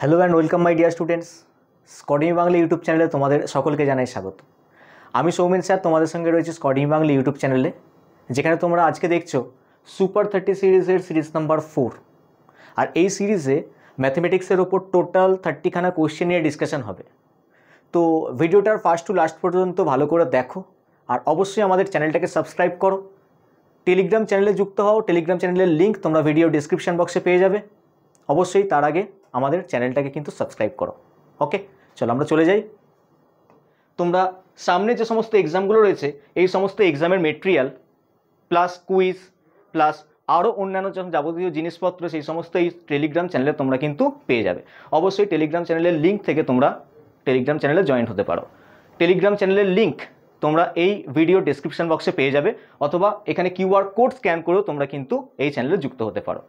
Hello and welcome my dear students স্কটিং Bangla YouTube চ্যানেলে তোমাদের সকলকে জানাই স্বাগত আমি সৌমিন স্যার তোমাদের সঙ্গে রয়েছে স্কটিং বাংলা ইউটিউব চ্যানেলে যেখানে তোমরা আজকে দেখছো সুপার থার্টি সিরিজের সিরিজ নাম্বার ফোর আর এই সিরিজে ম্যাথমেটিক্সের ওপর টোটাল থার্টিখানা কোয়েশ্চেন নিয়ে ডিসকাশন হবে তো ভিডিওটার ফার্স্ট টু লাস্ট পর্যন্ত ভালো করে দেখো আর অবশ্যই আমাদের চ্যানেলটাকে সাবস্ক্রাইব করো টেলিগ্রাম চ্যানেলে যুক্ত হও টেলিগ্রাম চ্যানেলের লিঙ্ক তোমরা ভিডিও ডিসক্রিপশান বক্সে পেয়ে যাবে অবশ্যই তার আগে আমাদের চ্যানেলটাকে কিন্তু সাবস্ক্রাইব করো ওকে চলো আমরা চলে যাই তোমরা সামনে যে সমস্ত এক্সামগুলো রয়েছে এই সমস্ত এক্সামের মেটেরিয়াল প্লাস কুইজ প্লাস আরও অন্যান্য যখন যাবতীয় জিনিসপত্র সেই সমস্ত এই টেলিগ্রাম চ্যানেলে তোমরা কিন্তু পেয়ে যাবে অবশ্যই টেলিগ্রাম চ্যানেলের লিঙ্ক থেকে তোমরা টেলিগ্রাম চ্যানেলে জয়েন হতে পারো টেলিগ্রাম চ্যানেলের লিঙ্ক তোমরা এই ভিডিও ডিসক্রিপশান বক্সে পেয়ে যাবে অথবা এখানে কিউআর কোড স্ক্যান করেও তোমরা কিন্তু এই চ্যানেলে যুক্ত হতে পারো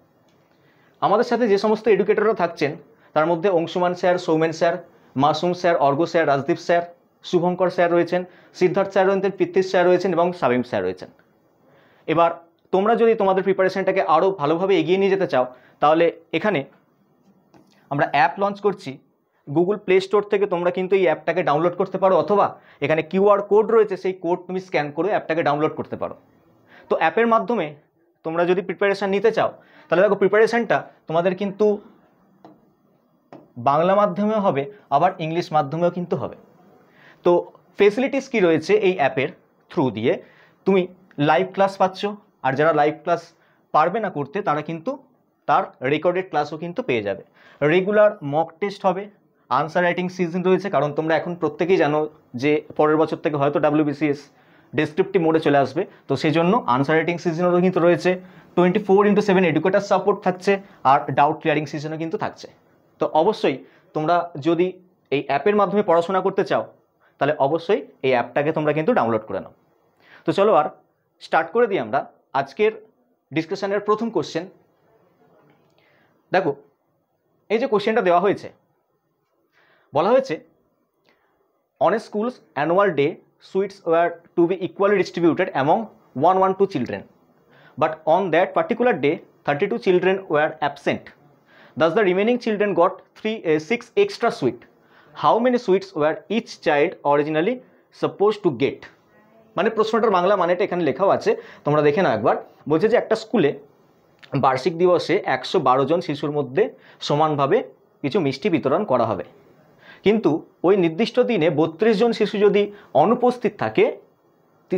আমাদের সাথে যে সমস্ত এডুকেটররা থাকছেন তার মধ্যে Anshuman sir Soumen sir Masum sir Argha sir Rajdeep sir Shubhankar sir রয়েছেন সিদ্ধার্থ স্যার রয়েছেন পৃথ্বী স্যার রয়েছেন এবং সাবিম স্যার রয়েছেন এবার তোমরা যদি তোমাদের প্রিপারেশনটাকে আরও ভালোভাবে এগিয়ে নিয়ে যেতে চাও তাহলে এখানে আমরা অ্যাপ লঞ্চ করছি গুগল প্লে স্টোর থেকে তোমরা কিন্তু এই অ্যাপটাকে ডাউনলোড করতে পারো অথবা এখানে কিউআর কোড রয়েছে সেই কোড তুমি স্ক্যান করে অ্যাপটাকে ডাউনলোড করতে পারো তো অ্যাপের মাধ্যমে তোমরা যদি প্রিপারেশান নিতে চাও তাহলে দেখো প্রিপারেশানটা তোমাদের কিন্তু বাংলা মাধ্যমেও হবে আবার ইংলিশ মাধ্যমেও কিন্তু হবে তো ফেসিলিটিস কি রয়েছে এই অ্যাপের থ্রু দিয়ে তুমি লাইভ ক্লাস পাচ্ছ আর যারা লাইভ ক্লাস পারবে না করতে তারা কিন্তু তার রেকর্ডেড ক্লাসও কিন্তু পেয়ে যাবে রেগুলার মক টেস্ট হবে আনসার রাইটিং সিজন রয়েছে কারণ তোমরা এখন প্রত্যেকেই জানো যে পরের বছর থেকে হয়তো ডাব্লিউবিসিএস ডেসক্রিপটিভ মোডে চলে আসবে তো সেই জন্য আনসার রাইটিং সিজনও কিন্তু রয়েছে twenty four into seven educator support থাকছে আর ডাউট ক্লিয়ারিং সিজনও কিন্তু থাকছে তো অবশ্যই তোমরা যদি এই অ্যাপের মাধ্যমে পড়াশোনা করতে চাও তাহলে অবশ্যই এই অ্যাপটাকে তোমরা কিন্তু ডাউনলোড করে নাও তো চলো আর স্টার্ট করে দিই আমরা আজকের ডিসকাশনের প্রথম কোশ্চেন দেখো এই যে কোশ্চেনটা দেওয়া হয়েছে বলা হয়েছে on a school's annual day sweets were to be equally distributed among one one two children but on that particular day thirty two children were absent thus the remaining children got three six extra sweet how many sweets were each child originally suppose to get মানে প্রশ্নটার বাংলা মানেটা এখানে লেখাও আছে তোমরা দেখে নাও একবার বলছে যে একটা স্কুলে বার্ষিক দিবসে একশো জন শিশুর মধ্যে সমানভাবে কিছু মিষ্টি বিতরণ করা হবে কিন্তু ওই নির্দিষ্ট দিনে বত্রিশ জন শিশু যদি অনুপস্থিত থাকে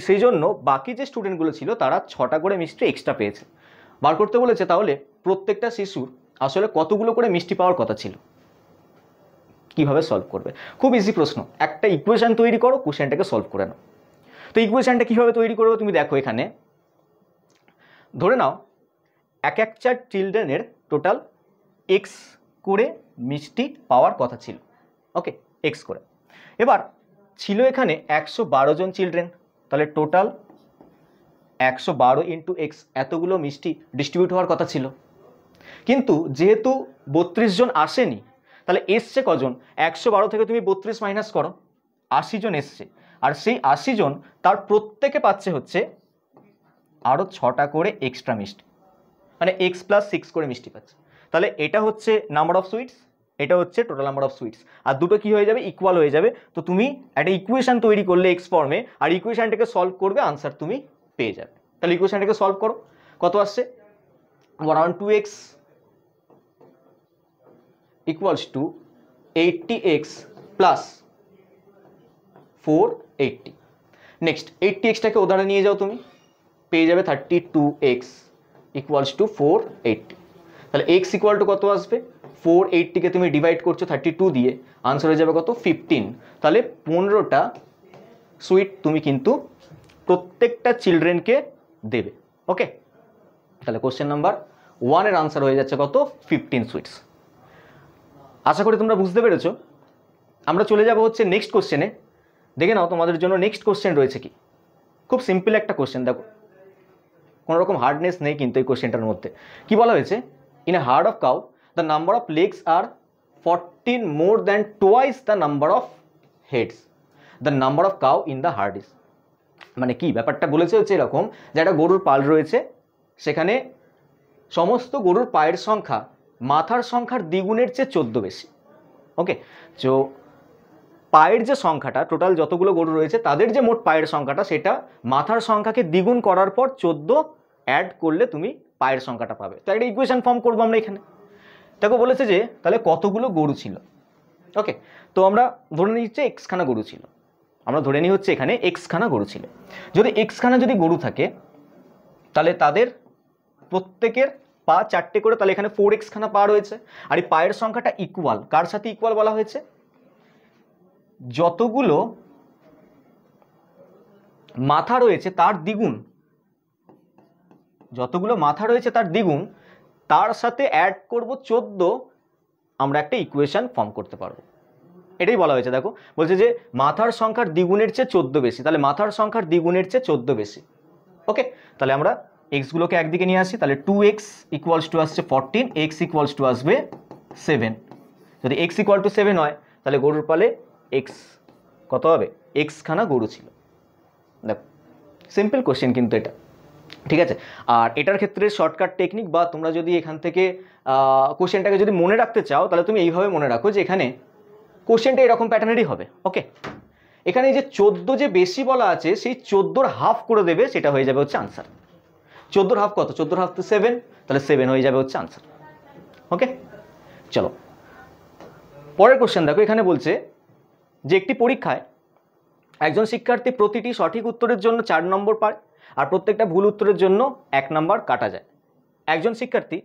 সেই জন্য বাকি যে স্টুডেন্টগুলো ছিল তারা ছটা করে মিষ্টি এক্সট্রা পেয়েছে বার করতে বলেছে তাহলে প্রত্যেকটা শিশুর আসলে কতগুলো করে মিষ্টি পাওয়ার কথা ছিল কিভাবে সলভ করবে খুব ইজি প্রশ্ন একটা ইকুয়েশান তৈরি করো কোশ্চেনটাকে সলভ করে নাও তো ইকুয়েশানটা কীভাবে তৈরি করবে তুমি দেখো এখানে ধরে নাও এক এক চার চিলড্রেনের টোটাল এক্স করে মিষ্টি পাওয়ার কথা ছিল ওকে এক্স করে এবার ছিল এখানে একশো জন চিলড্রেন তাহলে টোটাল একশো বারো ইন্টু এক্স এতগুলো মিষ্টি ডিস্ট্রিবিউট হওয়ার কথা ছিল কিন্তু যেহেতু বত্রিশ জন আসেনি তাহলে এসছে কজন একশো বারো থেকে তুমি বত্রিশ মাইনাস করো আশি জন এসছে আর সেই আশি জন তার প্রত্যেকে পাচ্ছে হচ্ছে আরও ছটা করে এক্সট্রা মিষ্টি মানে এক্স প্লাস সিক্স করে মিষ্টি পাচ্ছে তাহলে এটা হচ্ছে নাম্বার অফ সুইটস এটা হচ্ছে টোটাল নাম্বার অফ সুইটস আর দুটো কি হয়ে যাবে ইকুয়াল হয়ে যাবে তো তুমি একটা ইকুয়েশান তৈরি করলে এক্স ফর্মে আর ইকুয়েশানটাকে সলভ করবে আনসার তুমি পেয়ে যাবে তাহলে ইকুয়েশানটাকে সলভ করো কত আসছে one two x equals to eighty x plus four eighty next eighty এক্সটাকে ওদারে নিয়ে যাও তুমি পেয়ে যাবে thirty two x equals to four eighty তাহলে এক্স ইকুয়াল টু কত আসবে ফোর এইটটিকে তুমি ডিভাইড করছো থার্টি টু দিয়ে আনসার হয়ে যাবে কত ফিফটিন তাহলে পনেরোটা সুইট তুমি কিন্তু প্রত্যেকটা চিলড্রেনকে দেবে ওকে তাহলে কোশ্চেন নাম্বার ওয়ানের আনসার হয়ে যাচ্ছে কত ফিফটিন সুইটস আশা করি তোমরা বুঝতে পেরেছো আমরা চলে যাব হচ্ছে নেক্সট কোশ্চেনে দেখে নাও তোমাদের জন্য নেক্সট কোশ্চেন রয়েছে কি খুব সিম্পল একটা কোশ্চেন দেখো কোনো রকম হার্ডনেস নেই কিন্তু এই কোশ্চেনটার মধ্যে কি বলা হয়েছে in a herd of cow the number of legs are 14 more than twice the number of heads. The number of cow in the herd is. মানে কি ব্যাপারটা বলেছে হচ্ছে এরকম যে একটা গরুর পাল রয়েছে সেখানে সমস্ত গরুর পায়ের সংখ্যা মাথার সংখ্যার দ্বিগুণের চেয়ে চোদ্দ বেশি ওকে তো পায়ের যে সংখ্যাটা টোটাল যতগুলো গরু রয়েছে তাদের যে মোট পায়ের সংখ্যাটা সেটা মাথার সংখ্যাকে দ্বিগুণ করার পর চোদ্দ অ্যাড করলে তুমি পায়ের সংখ্যাটা পাবে তো একটা ইকুয়েশন ফর্ম করবো আমরা এখানে দেখো বলেছে যে তাহলে কতগুলো গরু ছিল ওকে তো আমরা ধরে হচ্ছে এক্সখানা গরু ছিল আমরা ধরে নিই হচ্ছে এখানে এক্সখানা গরু ছিল যদি এক্সখানা যদি গরু থাকে তাহলে তাদের প্রত্যেকের পা চারটে করে তাহলে এখানে ফোর এক্সখানা পা রয়েছে আর এই পায়ের সংখ্যাটা ইকুয়াল কার সাথে ইকুয়াল বলা হয়েছে যতগুলো মাথা রয়েছে তার দ্বিগুণ যতগুলো মাথা রয়েছে তার দ্বিগুণ তার সাথে অ্যাড করব চোদ্দো আমরা একটা ইকুয়েশান ফর্ম করতে পারবো এটাই বলা হয়েছে দেখো বলছে যে মাথার সংখ্যার দ্বিগুণের চেয়ে চোদ্দ বেশি তাহলে মাথার সংখ্যার দ্বিগুণের চেয়ে চোদ্দো বেশি ওকে তাহলে আমরা এক্সগুলোকে একদিকে নিয়ে আসি তাহলে টু এক্স ইকুয়ালস টু আসছে ফরটিন এক্স ইকুয়ালস টু আসবে সেভেন যদি এক্স ইকুয়াল টু সেভেন হয় তাহলে গরুর পালে এক্স কত হবে এক্সখানা গরু ছিল দেখো সিম্পল কোশ্চেন কিন্তু এটা ঠিক আছে আর এটার ক্ষেত্রে শর্টকাট টেকনিক বা তোমরা যদি এখান থেকে কোশ্চেনটাকে যদি মনে রাখতে চাও তাহলে তুমি এইভাবে মনে রাখো যে এখানে কোশ্চেনটা এরকম প্যাটার্নেরই হবে ওকে এখানে যে চোদ্দো যে বেশি বলা আছে সেই চোদ্দোর হাফ করে দেবে সেটা হয়ে যাবে হচ্ছে আনসার চোদ্দোর হাফ কত চোদ্দোর হাফ তো সেভেন তাহলে সেভেন হয়ে যাবে হচ্ছে আনসার ওকে চলো পরের কোশ্চেন দেখো এখানে বলছে যে একটি পরীক্ষায় একজন শিক্ষার্থী প্রতিটি সঠিক উত্তরের জন্য চার নম্বর পায় আর প্রত্যেকটা ভুল উত্তরের জন্য এক নাম্বার কাটা যায় একজন শিক্ষার্থী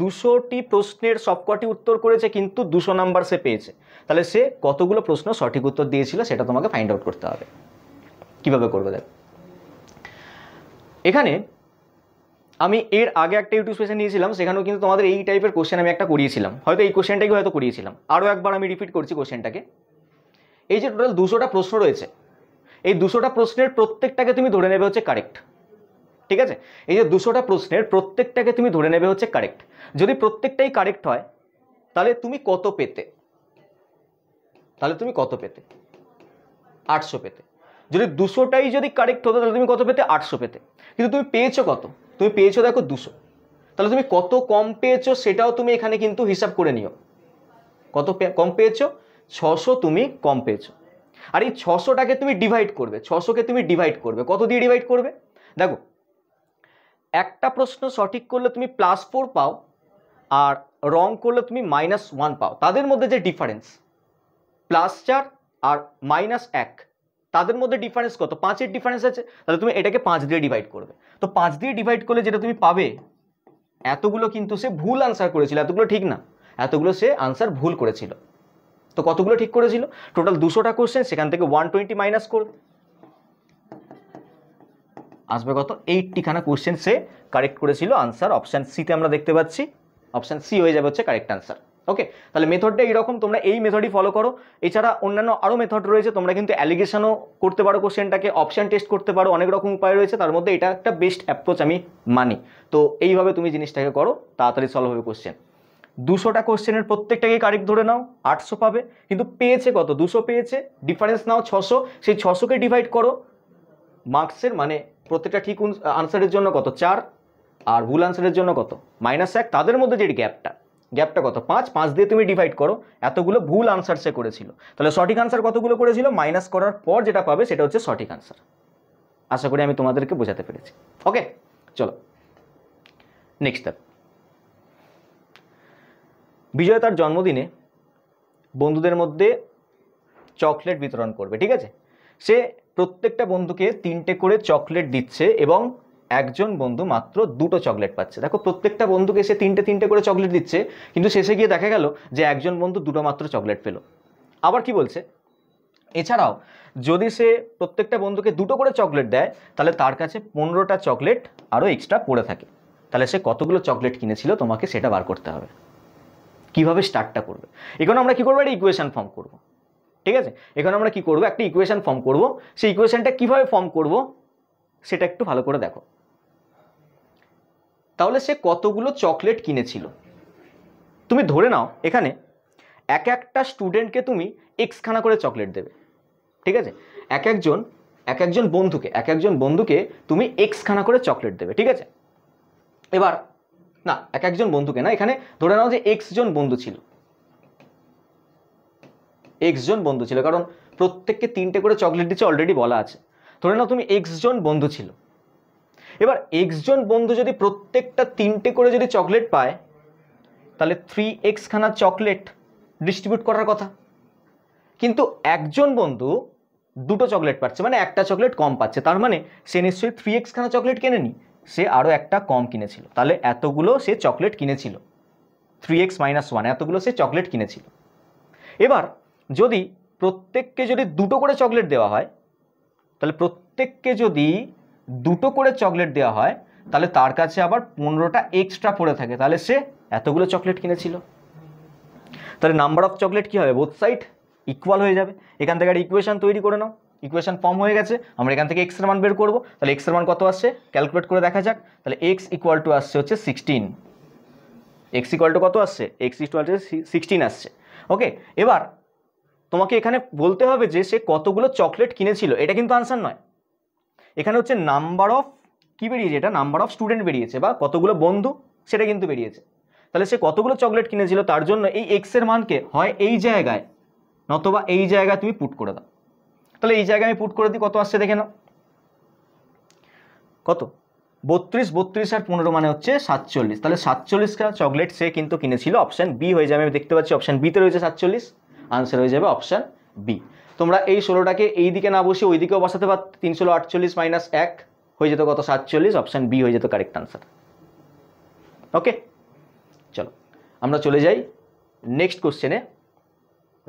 দুশোটি প্রশ্নের সবকটি উত্তর করেছে কিন্তু দুশো নাম্বার সে পেয়েছে তাহলে সে কতগুলো প্রশ্ন সঠিক উত্তর দিয়েছিল সেটা তোমাকে ফাইন্ড আউট করতে হবে কিভাবে করবে দেখ এখানে আমি এর আগে একটা ইউটিউব স্পেশন নিয়েছিলাম সেখানেও কিন্তু তোমাদের এই টাইপের কোশ্চেন আমি একটা করিয়েছিলাম হয়তো এই কোশ্চেনটাকে হয়তো করিয়েছিলাম আরও একবার আমি রিপিট করছি কোশ্চেনটাকে এই যে টোটাল দুশোটা প্রশ্ন রয়েছে এই দুশোটা প্রশ্নের প্রত্যেকটাকে তুমি ধরে নেবে হচ্ছে কারেক্ট ঠিক আছে এই যে দুশোটা প্রশ্নের প্রত্যেকটাকে তুমি ধরে নেবে হচ্ছে কারেক্ট যদি প্রত্যেকটাই কারেক্ট হয় তাহলে তুমি কত পেতে তাহলে তুমি কত পেতে আটশো পেতে যদি দুশোটাই যদি কারেক্ট হতো তাহলে তুমি কত পেতে আটশো পেতে কিন্তু তুমি পেয়েছো কত তুমি পেয়েছো দেখো দুশো তাহলে তুমি কত কম পেয়েছো সেটাও তুমি এখানে কিন্তু হিসাব করে নিও কত কম পেয়েছো ছশো তুমি কম পেয়েছো আর এই ছশোটাকে তুমি ডিভাইড করবে ছশোকে তুমি ডিভাইড করবে কত দিয়ে ডিভাইড করবে দেখো একটা প্রশ্ন সঠিক করলে তুমি প্লাস ফোর পাও আর রং করলে তুমি মাইনাস ওয়ান পাও তাদের মধ্যে যে ডিফারেন্স প্লাস চার আর মাইনাস এক তাদের মধ্যে ডিফারেন্স কত পাঁচের ডিফারেন্স আছে তাহলে তুমি এটাকে পাঁচ দিয়ে ডিভাইড করবে তো পাঁচ দিয়ে ডিভাইড করলে যেটা তুমি পাবে এতগুলো কিন্তু সে ভুল আনসার করেছিল এতগুলো ঠিক না এতগুলো সে আনসার ভুল করেছিল তো কতগুলো ঠিক করেছিল টোটাল দুশোটা কোশ্চেন সেখান থেকে ওয়ান টোয়েন্টি মাইনাস করবে আসবে কত এইটটিখানা কোশ্চেন সে কারেক্ট করেছিল আনসার অপশান সিতে আমরা দেখতে পাচ্ছি অপশান সি হয়ে যাবে হচ্ছে কারেক্ট আনসার ওকে তাহলে মেথডটা এইরকম তোমরা এই মেথডই ফলো করো এছাড়া অন্যান্য আরও মেথড রয়েছে তোমরা কিন্তু অ্যালিগেশনও করতে পারো কোশ্চেনটাকে অপশান টেস্ট করতে পারো অনেক রকম উপায় রয়েছে তার মধ্যে এটা একটা বেস্ট অ্যাপ্রোচ আমি মানি তো এইভাবে তুমি জিনিসটাকে করো তাড়াতাড়ি সলভ হবে কোশ্চেন দুশোটা কোশ্চেনের প্রত্যেকটাকে কারেক্ট ধরে নাও আটশো পাবে কিন্তু পেয়েছে কত দুশো পেয়েছে ডিফারেন্স নাও ছশো সেই ছশোকে ডিভাইড করো মার্কসের মানে প্রত্যেকটা ঠিক আনসারের জন্য কত চার আর ভুল আনসারের জন্য কত মাইনাস এক তাদের মধ্যে যে গ্যাপটা গ্যাপটা কত পাঁচ পাঁচ দিয়ে তুমি ডিভাইড করো এতগুলো ভুল আনসার সে করেছিল তাহলে সঠিক আনসার কতগুলো করেছিল মাইনাস করার পর যেটা পাবে সেটা হচ্ছে সঠিক আনসার আশা করি আমি তোমাদেরকে বোঝাতে পেরেছি ওকে চলো নেক্সট স্টেপ বিজয় তার জন্মদিনে বন্ধুদের মধ্যে চকলেট বিতরণ করবে ঠিক আছে সে প্রত্যেকটা বন্ধুকে তিনটে করে চকলেট দিচ্ছে এবং একজন বন্ধু মাত্র দুটো চকলেট পাচ্ছে দেখো প্রত্যেকটা বন্ধুকে সে তিনটে তিনটে করে চকলেট দিচ্ছে কিন্তু শেষে গিয়ে দেখা গেল যে একজন বন্ধু দুটো মাত্র চকলেট পেল আবার কি বলছে এছাড়াও যদি সে প্রত্যেকটা বন্ধুকে দুটো করে চকলেট দেয় তাহলে তার কাছে পনেরোটা চকলেট আরও এক্সট্রা পড়ে থাকে তাহলে সে কতগুলো চকলেট কিনেছিল তোমাকে সেটা বার করতে হবে কিভাবে স্টার্টটা করবে এখন আমরা কী করবো একটা ইকুয়েশান ফর্ম করবো ঠিক আছে এখানে আমরা কি করব একটা ইকুয়েশান ফর্ম করব সেই ইকুয়েশানটা কিভাবে ফর্ম করব সেটা একটু ভালো করে দেখো তাহলে সে কতগুলো চকলেট কিনেছিল তুমি ধরে নাও এখানে এক একটা স্টুডেন্টকে তুমি এক্সখানা করে চকলেট দেবে ঠিক আছে এক একজন এক একজন বন্ধুকে এক একজন বন্ধুকে তুমি এক্সখানা করে চকলেট দেবে ঠিক আছে এবার না এক একজন বন্ধুকে না এখানে ধরে নাও যে এক্স জন বন্ধু ছিল এক্সজন বন্ধু ছিল কারণ প্রত্যেককে তিনটে করে চকলেট দিচ্ছে অলরেডি বলা আছে ধরে নাও তুমি এক্সজন বন্ধু ছিল এবার এক্সজন বন্ধু যদি প্রত্যেকটা তিনটে করে যদি চকলেট পায় তাহলে থ্রি এক্সখানা চকলেট ডিস্ট্রিবিউট করার কথা কিন্তু একজন বন্ধু দুটো চকলেট পাচ্ছে মানে একটা চকলেট কম পাচ্ছে তার মানে সে নিশ্চয়ই থ্রি এক্সখানা চকলেট কেনেনি সে আরও একটা কম কিনেছিল তাহলে এতগুলো সে চকলেট কিনেছিল থ্রি এক্স মাইনাস ওয়ান এতগুলো সে চকলেট কিনেছিল এবার যদি প্রত্যেককে যদি দুটো করে চকলেট দেওয়া হয় তাহলে প্রত্যেককে যদি দুটো করে চকলেট দেওয়া হয় তাহলে তার কাছে আবার পনেরোটা এক্সট্রা পড়ে থাকে তাহলে সে এতগুলো চকলেট কিনেছিল তাহলে নাম্বার অফ চকলেট কী হবে বোথ সাইড ইকুয়াল হয়ে যাবে এখান থেকে একটা ইকুয়েশান তৈরি করে নাও ইকুয়েশান ফর্ম হয়ে গেছে আমরা এখান থেকে এক্সের মান বের করবো তাহলে এক্সের মান কত আসছে ক্যালকুলেট করে দেখা যাক তাহলে এক্স ইকুয়াল টু আসছে হচ্ছে সিক্সটিন এক্স ইকুয়াল টু কত আসছে এক্স ইকুয়াল টু সিক্সটিন আসছে ওকে এবার তোমাকে এখানে বলতে হবে যে সে কতগুলো চকলেট কিনেছিল এটা কিন্তু আনসার নয় এখানে হচ্ছে নাম্বার অফ কি বেরিয়েছে এটা নাম্বার অফ স্টুডেন্ট বেরিয়েছে বা কতগুলো বন্ধু সেটা কিন্তু বেরিয়েছে তাহলে সে কতগুলো চকলেট কিনেছিল তার জন্য এই এক্সের মানকে হয় এই জায়গায় নতবা এই জায়গায় তুমি পুট করে দাও তাহলে এই জায়গায় আমি পুট করে দিই কত আসছে দেখে নাও কত বত্রিশ বত্রিশ আর পনেরো মানে হচ্ছে সাতচল্লিশ তাহলে সাতচল্লিশটা চকলেট সে কিন্তু কিনেছিল অপশান বি হয়ে যাবে আমি দেখতে পাচ্ছি অপশান বিতে রয়েছে সাতচল্লিশ আনসার হয়ে যাবে অপশান বি তোমরা এই ষোলোটাকে এই দিকে না বসে ওই দিকেও বসাতে পার তিনশো আটচল্লিশ মাইনাস এক হয়ে যেত কত সাতচল্লিশ অপশান বি হয়ে যেত কারেক্ট আনসার ওকে চলো আমরা চলে যাই নেক্সট কোশ্চেনে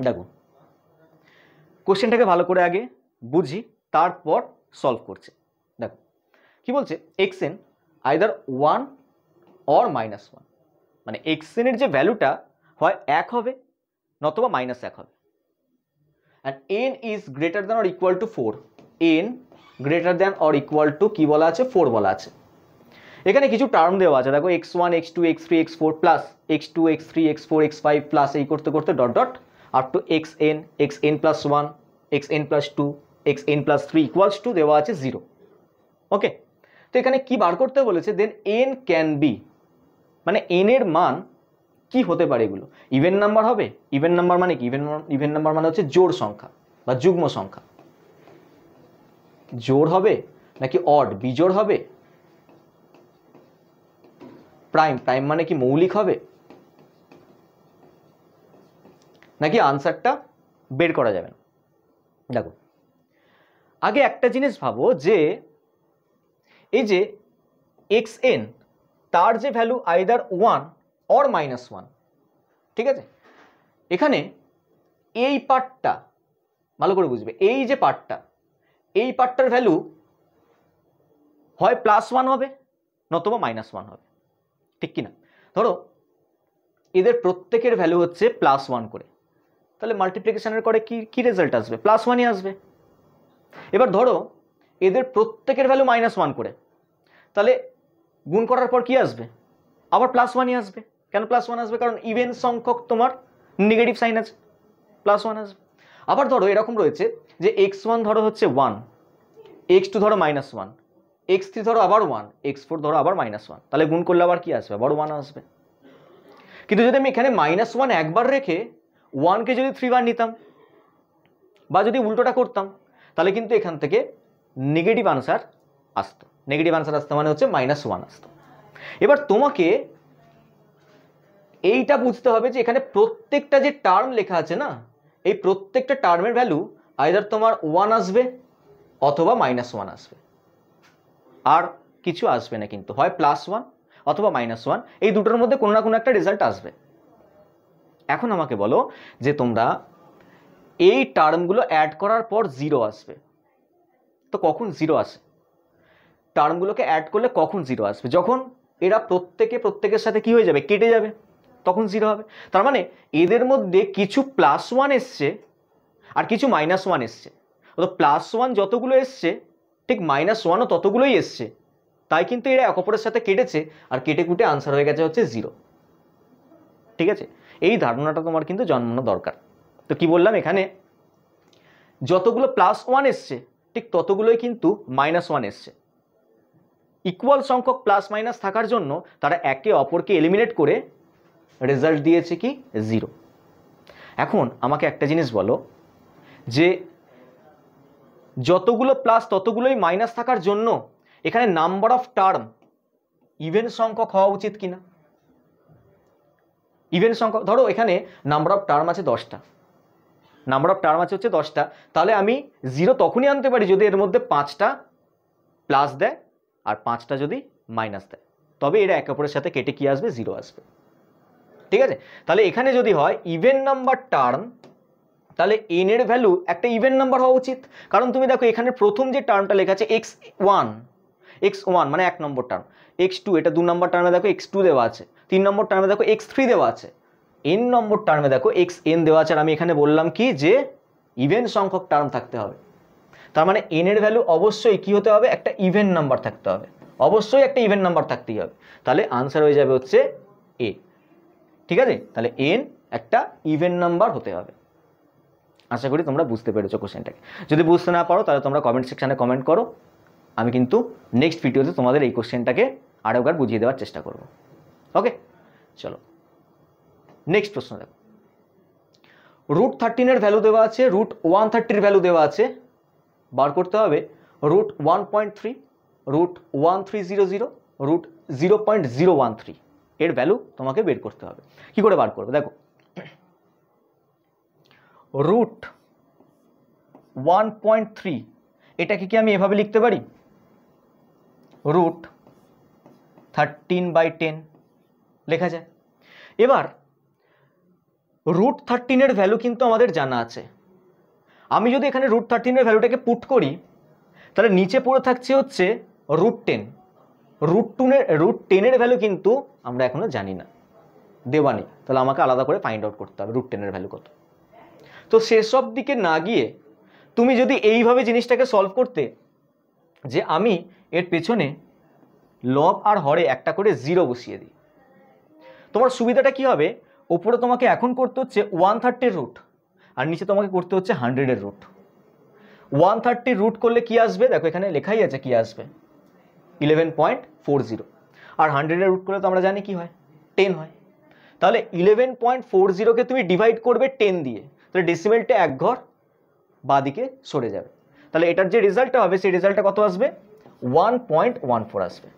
দেখো কোশ্চেনটাকে ভালো করে আগে বুঝি তারপর সলভ করছে দেখো কি বলছে x n either one or minus one মানে এক্সেনের যে ভ্যালুটা হয় এক হবে নতবা মাইনাস এক হবে and n is greater than or equal to four n greater than or equal to কী বলা আছে ফোর বলা আছে এখানে কিছু টার্ম দেওয়া আছে দেখো x one x two x three x four plus x two x three x four x five plus এই করতে করতে dot dot up to x n x n plus one x n plus two x n plus three equals to দেওয়া আছে zero okay তো এখানে কি বার করতে বলেছে দেন এন ক্যান বি মানে এন এর মান কি হতে পারে এগুলো ইভেন নাম্বার হবে ইভেন নাম্বার মানে কি ইভেন ইভেন নাম্বার মানে হচ্ছে জোর সংখ্যা বা যুগ্ম সংখ্যা জোর হবে নাকি অড বিজোড় হবে প্রাইম প্রাইম মানে কি মৌলিক হবে নাকি আনসারটা বের করা যাবে না দেখো আগে একটা জিনিস ভাবো যে এই যে এক্স এন তার যে value either one or minus one ঠিক আছে এখানে এই পার্টটা ভালো করে বুঝবে এই যে পার্টটা এই পার্টটার ভ্যালু হয় প্লাস ওয়ান হবে নতবা মাইনাস ওয়ান হবে ঠিক কিনা ধরো এদের প্রত্যেকের ভ্যালু হচ্ছে প্লাস ওয়ান করে তাহলে মাল্টিপ্লিকেশানের করে কি কী রেজাল্ট আসবে প্লাস ওয়ানই আসবে এবার ধরো এদের প্রত্যেকের ভ্যালু মাইনাস ওয়ান করে তাহলে গুণ করার পর কি আসবে আবার প্লাস ওয়ানই আসবে কেন প্লাস ওয়ান আসবে কারণ ইভেন সংখ্যক তোমার নেগেটিভ সাইন আছে প্লাস ওয়ান আসবে আবার ধরো এরকম রয়েছে যে এক্স ওয়ান ধরো হচ্ছে ওয়ান এক্স টু ধরো মাইনাস ওয়ান এক্স থ্রি ধরো আবার ওয়ান এক্স ফোর ধরো আবার মাইনাস ওয়ান তাহলে গুণ করলে আবার কি আসবে আবার ওয়ান আসবে কিন্তু যদি আমি এখানে মাইনাস ওয়ান একবার রেখে ওয়ানকে যদি থ্রি বার নিতাম বা যদি উল্টোটা করতাম তাহলে কিন্তু এখান থেকে নেগেটিভ আনসার আসতো নেগেটিভ আনসার আসতো মানে হচ্ছে মাইনাস ওয়ান আসতো এবার তোমাকে এইটা বুঝতে হবে যে এখানে প্রত্যেকটা যে টার্ম লেখা আছে না এই প্রত্যেকটা টার্মের ভ্যালু আইদার তোমার ওয়ান আসবে অথবা মাইনাস ওয়ান আসবে আর কিছু আসবে না কিন্তু হয় প্লাস ওয়ান অথবা মাইনাস ওয়ান এই দুটোর মধ্যে কোনো না কোনো একটা রেজাল্ট আসবে এখন আমাকে বলো যে তোমরা এই টার্মগুলো অ্যাড করার পর জিরো আসবে তো কখন জিরো আসে টার্মগুলোকে অ্যাড করলে কখন জিরো আসবে যখন এরা প্রত্যেকে প্রত্যেকের সাথে কি হয়ে যাবে কেটে যাবে তখন জিরো হবে তার মানে এদের মধ্যে কিছু প্লাস ওয়ান এসছে আর কিছু মাইনাস ওয়ান এসছে তো প্লাস ওয়ান যতগুলো এসছে ঠিক মাইনাস ওয়ানও ততগুলোই এসছে তাই কিন্তু এরা এক অপরের সাথে কেটেছে আর কেটে কুটে আনসার হয়ে গেছে হচ্ছে জিরো ঠিক আছে এই ধারণাটা তোমার কিন্তু জন্মানো দরকার তো কি বললাম এখানে যতগুলো প্লাস ওয়ান এসছে ঠিক ততগুলোই কিন্তু মাইনাস ওয়ান এসছে ইকুয়াল সংখ্যক প্লাস মাইনাস থাকার জন্য তারা একে অপরকে এলিমিনেট করে রেজাল্ট দিয়েছে কি জিরো এখন আমাকে একটা জিনিস বলো যে যতগুলো প্লাস ততগুলোই মাইনাস থাকার জন্য এখানে নাম্বার অফ টার্ম ইভেন্ট সংখ্যক হওয়া উচিত কিনা ইভেন্ট সংখ্যক ধরো এখানে নাম্বার অফ টার্ম আছে দশটা নাম্বার অফ টার্ম আছে হচ্ছে দশটা তাহলে আমি জিরো তখনই আনতে পারি যদি এর মধ্যে পাঁচটা প্লাস দেয় আর পাঁচটা যদি মাইনাস দেয় তবে এরা একে অপরের সাথে কেটে কি আসবে জিরো আসবে ঠিক আছে তাহলে এখানে যদি হয় ইভেন নাম্বার টার্ম তাহলে এন এর ভ্যালু একটা ইভেন নাম্বার হওয়া উচিত কারণ তুমি দেখো এখানে প্রথম যে টার্মটা লেখা আছে এক্স ওয়ান এক্স ওয়ান মানে এক নম্বর টার্ম এক্স টু এটা দু নম্বর টার্মে দেখো এক্স টু দেওয়া আছে তিন নম্বর টার্মে দেখো এক্স থ্রি দেওয়া আছে এন নম্বর টার্মে দেখো এক্স এন দেওয়া আছে আর আমি এখানে বললাম কি যে ইভেন সংখ্যক টার্ম থাকতে হবে তার মানে এন এর ভ্যালু অবশ্যই কি হতে হবে একটা ইভেন নাম্বার থাকতে হবে অবশ্যই একটা ইভেন নাম্বার থাকতেই হবে তাহলে আনসার হয়ে যাবে হচ্ছে এ ঠিক আছে তাহলে এন একটা ইভেন নাম্বার হতে হবে আশা করি তোমরা বুঝতে পেরেছো কোশ্চেনটাকে যদি বুঝতে না পারো তাহলে তোমরা কমেন্ট সেকশানে কমেন্ট করো আমি কিন্তু নেক্সট ভিডিওতে তোমাদের এই কোশ্চেনটাকে আরও একবার বুঝিয়ে দেওয়ার চেষ্টা করব ওকে চলো নেক্সট প্রশ্ন দেখো রুট থার্টিনের ভ্যালু দেওয়া আছে রুট ওয়ান থার্টির ভ্যালু দেওয়া আছে বার করতে হবে root one point three root one three zero zero root zero point zero one three এর ভ্যালু তোমাকে বের করতে হবে কি করে বার করবে দেখো রুট ওয়ান পয়েন্ট থ্রি এটাকে কি আমি এভাবে লিখতে পারি রুট থার্টিন বাই টেন লেখা যায় এবার রুট থার্টিনের ভ্যালু কিন্তু আমাদের জানা আছে আমি যদি এখানে রুট থার্টিনের ভ্যালুটাকে পুট করি তাহলে নিচে পড়ে থাকছে হচ্ছে রুট টেন রুট টুনের রুট টেনের ভ্যালু কিন্তু আমরা এখনও জানি না দেওয়া নেই তাহলে আমাকে আলাদা করে ফাইন্ড আউট করতে হবে রুট টেনের ভ্যালু কত তো সেসব দিকে না গিয়ে তুমি যদি এইভাবে জিনিসটাকে সলভ করতে যে আমি এর পেছনে লব আর হরে একটা করে জিরো বসিয়ে দিই তোমার সুবিধাটা কি হবে ওপরে তোমাকে এখন করতে হচ্ছে ওয়ান থার্টির রুট আর নিচে তোমাকে করতে হচ্ছে হান্ড্রেডের রুট ওয়ান থার্টির রুট করলে কি আসবে দেখো এখানে লেখাই আছে কি আসবে ইলেভেন পয়েন্ট ফোর জিরো আর হান্ড্রেডের রুট করলে তো আমরা জানি কি হয় টেন হয় তাহলে ইলেভেন পয়েন্ট ফোর জিরোকে তুমি ডিভাইড করবে টেন দিয়ে তাহলে ডেসিমেলটা এক ঘর বাদিকে সরে যাবে তাহলে এটার যে রেজাল্টটা হবে সেই রেজাল্টটা কত আসবে ওয়ান পয়েন্ট ওয়ান ফোর আসবে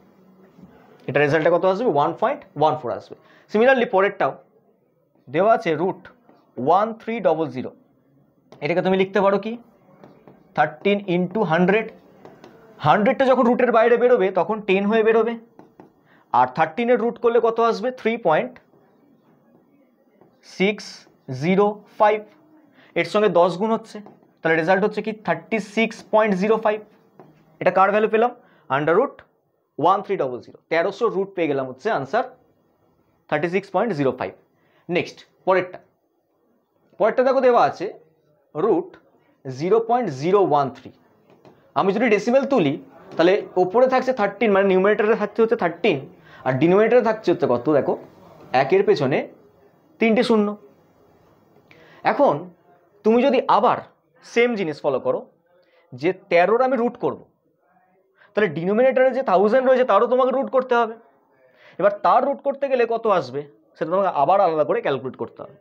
এটার রেজাল্টটা কত আসবে ওয়ান পয়েন্ট ওয়ান ফোর আসবে সিমিলারলি পরেরটাও দেওয়া আছে root one three double zero এটাকে তুমি লিখতে পারো কি থার্টিন ইন্টু হান্ড্রেড হান্ড্রেডটা যখন রুটের বাইরে বেরোবে তখন টেন হয়ে বেরোবে আর থার্টিনের রুট করলে কত আসবে three point six zero five এর সঙ্গে দশ গুণ হচ্ছে তাহলে রেজাল্ট হচ্ছে কি thirty six point zero five এটা কার ভ্যালু পেলাম under root one three double zero তেরোশো রুট পেয়ে গেলাম হচ্ছে answer thirty six point zero five next পরেরটা পরেরটা দেখো দেওয়া আছে root zero point zero one three আমি যদি ডেসিমেল তুলি তাহলে ওপরে থাকছে থার্টিন মানে নিউমিনেটারে থাকতে হচ্ছে থার্টিন আর ডিনোমিনেটারে থাকছে হচ্ছে কত দেখো একের পেছনে তিনটে শূন্য এখন তুমি যদি আবার সেম জিনিস ফলো করো যে তেরোর আমি রুট করব। তাহলে ডিনোমিনেটারে যে থাউজেন্ড রয়েছে তারও তোমাকে রুট করতে হবে এবার তার রুট করতে গেলে কত আসবে সেটা তোমাকে আবার আলাদা করে ক্যালকুলেট করতে হবে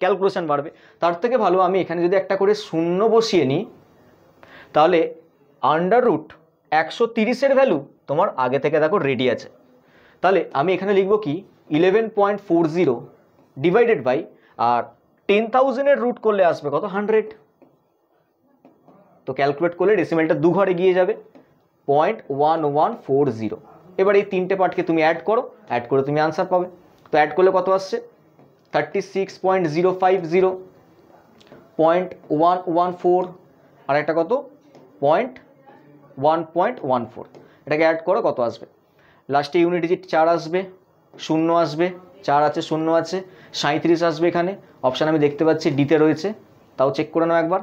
ক্যালকুলেশন বাড়বে তার থেকে ভালো আমি এখানে যদি একটা করে শূন্য বসিয়ে নিই তাহলে আন্ডার রুট একশো তিরিশের ভ্যালু তোমার আগে থেকে দেখো রেডি আছে তাহলে আমি এখানে লিখবো কি eleven point four zero divided by আর টেন থাউজেন্ডের রুট করলে আসবে কত হান্ড্রেড তো ক্যালকুলেট করলে ডেসিমেলটা দু ঘরে গিয়ে যাবে point one one four zero এবার এই তিনটে পার্টকে তুমি অ্যাড করো অ্যাড করে তুমি আনসার পাবে তো অ্যাড করলে কত আসছে thirty six point zero five zero point one one four আর একটা কত point one point one four এটাকে অ্যাড করো কত আসবে লাস্টে ইউনিট ডিজিট চার আসবে শূন্য আসবে চার আছে শূন্য আছে সাঁত্রিশ আসবে এখানে অপশান আমি দেখতে পাচ্ছি ডিতে রয়েছে তাও চেক করে নাও একবার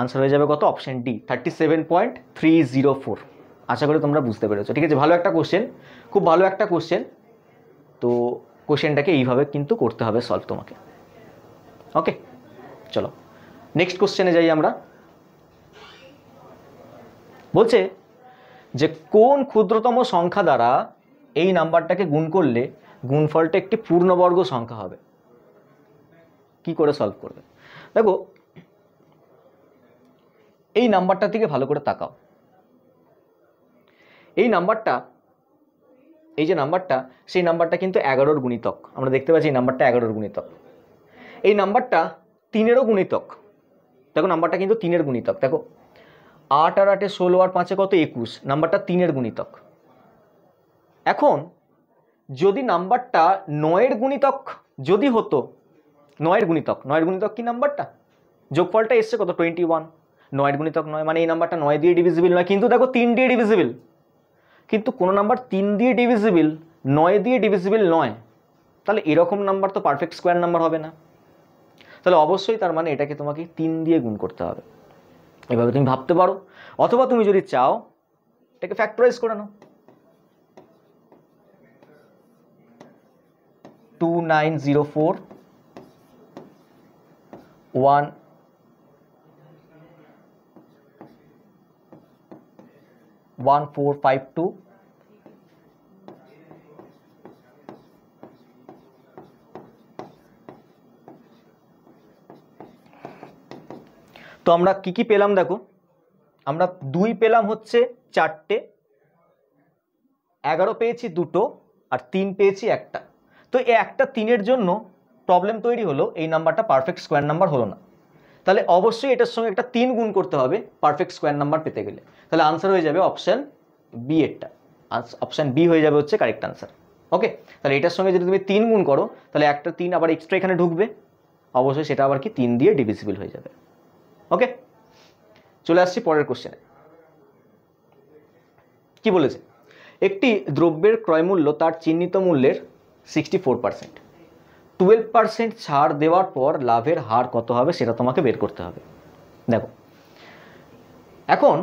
আনসার হয়ে যাবে কত option D thirty seven point three zero four আশা করি তোমরা বুঝতে পেরেছো ঠিক আছে ভালো একটা কোশ্চেন খুব ভালো একটা কোশ্চেন তো কোশ্চেনটাকে এইভাবে কিন্তু করতে হবে সলভ তোমাকে ওকে চলো নেক্সট কোশ্চেনে যাই আমরা বলছে যে কোন ক্ষুদ্রতম সংখ্যা দ্বারা এই নাম্বারটাকে গুণ করলে গুণফলটা একটি পূর্ণবর্গ সংখ্যা হবে কি করে সলভ করবে দেখো এই নাম্বারটা থেকে ভালো করে তাকাও এই নাম্বারটা এই যে নাম্বারটা সেই নাম্বারটা কিন্তু এগারোর গুণিতক আমরা দেখতে পাচ্ছি এই নাম্বারটা এগারোর গুণিতক এই নাম্বারটা তিনেরও গুণিতক দেখো নাম্বারটা কিন্তু তিনের গুণিতক দেখো আট আর আটে ষোলো আর পাঁচে কত একুশ নাম্বারটা তিনের গুণিতক এখন যদি নাম্বারটা নয়ের গুণিতক যদি হতো নয়ের গুণিতক নয়ের গুণিতক কি নাম্বারটা যোগফলটা এসছে কত টোয়েন্টি ওয়ান নয়ের গুণিতক নয় মানে এই নাম্বারটা নয় দিয়ে ডিভিজিবল নয় কিন্তু দেখো তিন দিয়ে ডিভিজিবল কিন্তু কোনো নাম্বার তিন দিয়ে ডিভিজিবল নয় দিয়ে ডিভিজিবল নয় তাহলে এরকম নাম্বার তো পারফেক্ট স্কোয়ার নাম্বার হবে না তাহলে অবশ্যই তার মানে এটাকে তোমাকে তিন দিয়ে গুণ করতে হবে এভাবে তুমি ভাবতে পারো অথবা তুমি যদি চাও এটাকে ফ্যাক্টরাইজ করে নাও two nine zero four one one four five two তো আমরা কি কি পেলাম দেখো আমরা দুই পেলাম হচ্ছে চারটে এগারো পেয়েছি দুটো আর তিন পেয়েছি একটা তো এই একটা তিনের জন্য প্রবলেম তৈরি হলো এই নাম্বারটা পারফেক্ট স্কোয়ার নাম্বার হলো না তাহলে অবশ্যই এটার সঙ্গে একটা তিন গুণ করতে হবে পারফেক্ট স্কোয়ার নাম্বার পেতে গেলে তাহলে আনসার হয়ে যাবে অপশান বি এরটা অপশান বি হয়ে যাবে হচ্ছে কারেক্ট আনসার ওকে তাহলে এটার সঙ্গে যদি তুমি তিন গুণ করো তাহলে একটা তিন আবার এক্সট্রা এখানে ঢুকবে অবশ্যই সেটা আবার কি তিন দিয়ে ডিভিসিবল হয়ে যাবে ওকে চলে আসছি পরের কোশ্চেনে কি বলেছে একটি দ্রব্যের ক্রয়মূল্য তার চিহ্নিত মূল্যের sixty four percent twelve percent ছাড় দেওয়ার পর লাভের হার কত হবে সেটা তোমাকে বের করতে হবে দেখো এখন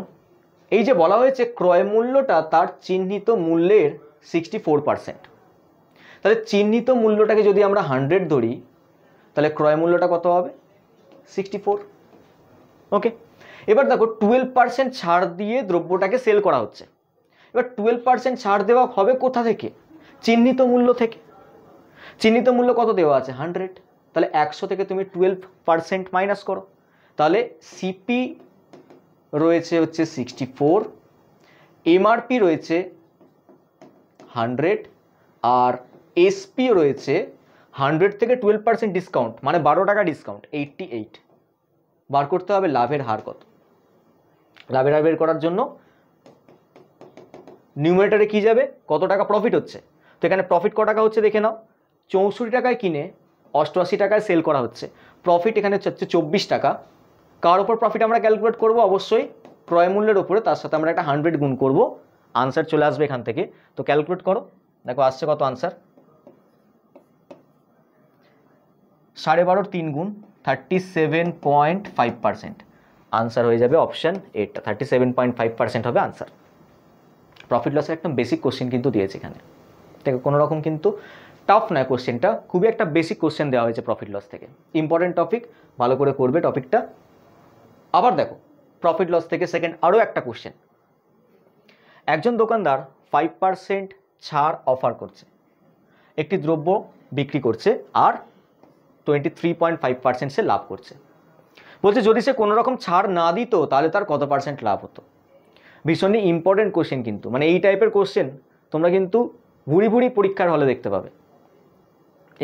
এই যে বলা হয়েছে ক্রয় মূল্যটা তার চিহ্নিত মূল্যের সিক্সটি ফোর পার্সেন্ট তাহলে চিহ্নিত মূল্যটাকে যদি আমরা হান্ড্রেড ধরি তাহলে ক্রয় মূল্যটা কত হবে সিক্সটি ফোর ওকে এবার দেখো টুয়েলভ পার্সেন্ট ছাড় দিয়ে দ্রব্যটাকে সেল করা হচ্ছে এবার টুয়েলভ পার্সেন্ট ছাড় দেওয়া হবে কোথা থেকে চিহ্নিত মূল্য থেকে চিহ্নিত মূল্য কত দেওয়া আছে হান্ড্রেড তাহলে একশো থেকে তুমি টুয়েলভ পার্সেন্ট মাইনাস করো তাহলে সিপি রয়েছে হচ্ছে সিক্সটি ফোর এমআরপি রয়েছে হান্ড্রেড আর এসপি রয়েছে হান্ড্রেড থেকে টুয়েলভ পার্সেন্ট ডিসকাউন্ট মানে বারো টাকা ডিসকাউন্ট এইটটি এইট বার করতে হবে লাভের হার কত লাভের হার বের করার জন্য নিউমিনেটারে কি যাবে কত টাকা প্রফিট হচ্ছে তো এখানে প্রফিট ক টাকা হচ্ছে দেখে নাও চৌষট্টি টাকায় কিনে অষ্টআশি টাকায় সেল করা হচ্ছে প্রফিট এখানে হচ্ছে চব্বিশ টাকা কার ওপর প্রফিট আমরা ক্যালকুলেট করব অবশ্যই ক্রয় মূল্যের তার সাথে আমরা একটা হান্ড্রেড গুণ করব আনসার চলে আসবে এখান থেকে তো ক্যালকুলেট করো দেখো আসছে কত আনসার সাড়ে বারোর তিন গুণ thirty seven point five percent answer হয়ে যাবে অপশান এটা thirty seven point five percent হবে আনসার প্রফিট লসের একটা বেসিক কোশ্চেন কিন্তু দিয়েছে এখানে থেকে কোনো রকম কিন্তু টাফ নয় কোশ্চেনটা খুবই একটা বেসিক কোশ্চেন দেওয়া হয়েছে প্রফিট লস থেকে ইম্পর্টেন্ট টপিক ভালো করে করবে টপিকটা আবার দেখো প্রফিট লস থেকে সেকেন্ড আরও একটা কোশ্চেন একজন দোকানদার ফাইভ পার্সেন্ট ছাড় অফার করছে একটি দ্রব্য বিক্রি করছে আর twenty three point five percent সে লাভ করছে বলছে যদি সে কোনো রকম ছাড় না দিত তাহলে তার কত পার্সেন্ট লাভ হতো ভীষণই ইম্পর্টেন্ট কোশ্চেন কিন্তু মানে এই টাইপের কোশ্চেন তোমরা কিন্তু ভুড়ি ভুড়ি পরীক্ষার হলে দেখতে পাবে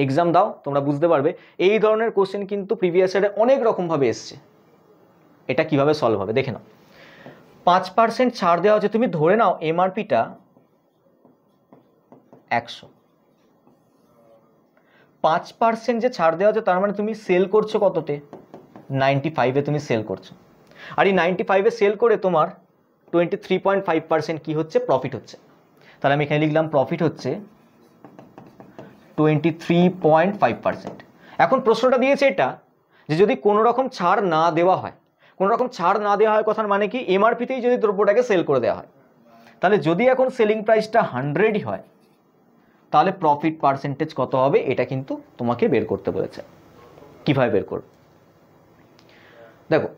এক্সাম দাও তোমরা বুঝতে পারবে এই ধরনের কোশ্চেন কিন্তু প্রিভিয়াস ইয়ারে অনেক রকমভাবে এসছে এটা কিভাবে সলভ হবে দেখে নাও পাঁচ পার্সেন্ট ছাড় দেওয়া হচ্ছে তুমি ধরে নাও এমআরপিটা একশো পাঁচ পার্সেন্ট যে ছাড় দেওয়া হচ্ছে তার মানে তুমি সেল করছো কততে নাইনটি ফাইভে তুমি সেল করছো আর এই নাইনটি ফাইভে সেল করে তোমার twenty three point five percent কী হচ্ছে প্রফিট হচ্ছে তাহলে আমি এখানে লিখলাম প্রফিট হচ্ছে twenty three point five percent এখন প্রশ্নটা দিয়েছে এটা যে যদি কোনো রকম ছাড় না দেওয়া হয় কোনো রকম ছাড় না দেওয়া হয় কথার মানে কি এমআরপিতেই যদি দ্রব্যটাকে সেল করে দেওয়া হয় তাহলে যদি এখন সেলিং প্রাইসটা হান্ড্রেডই হয় তাহলে প্রফিট পার্সেন্টেজ কত হবে এটা কিন্তু তোমাকে বের করতে বলেছে কীভাবে বের করবে দেখো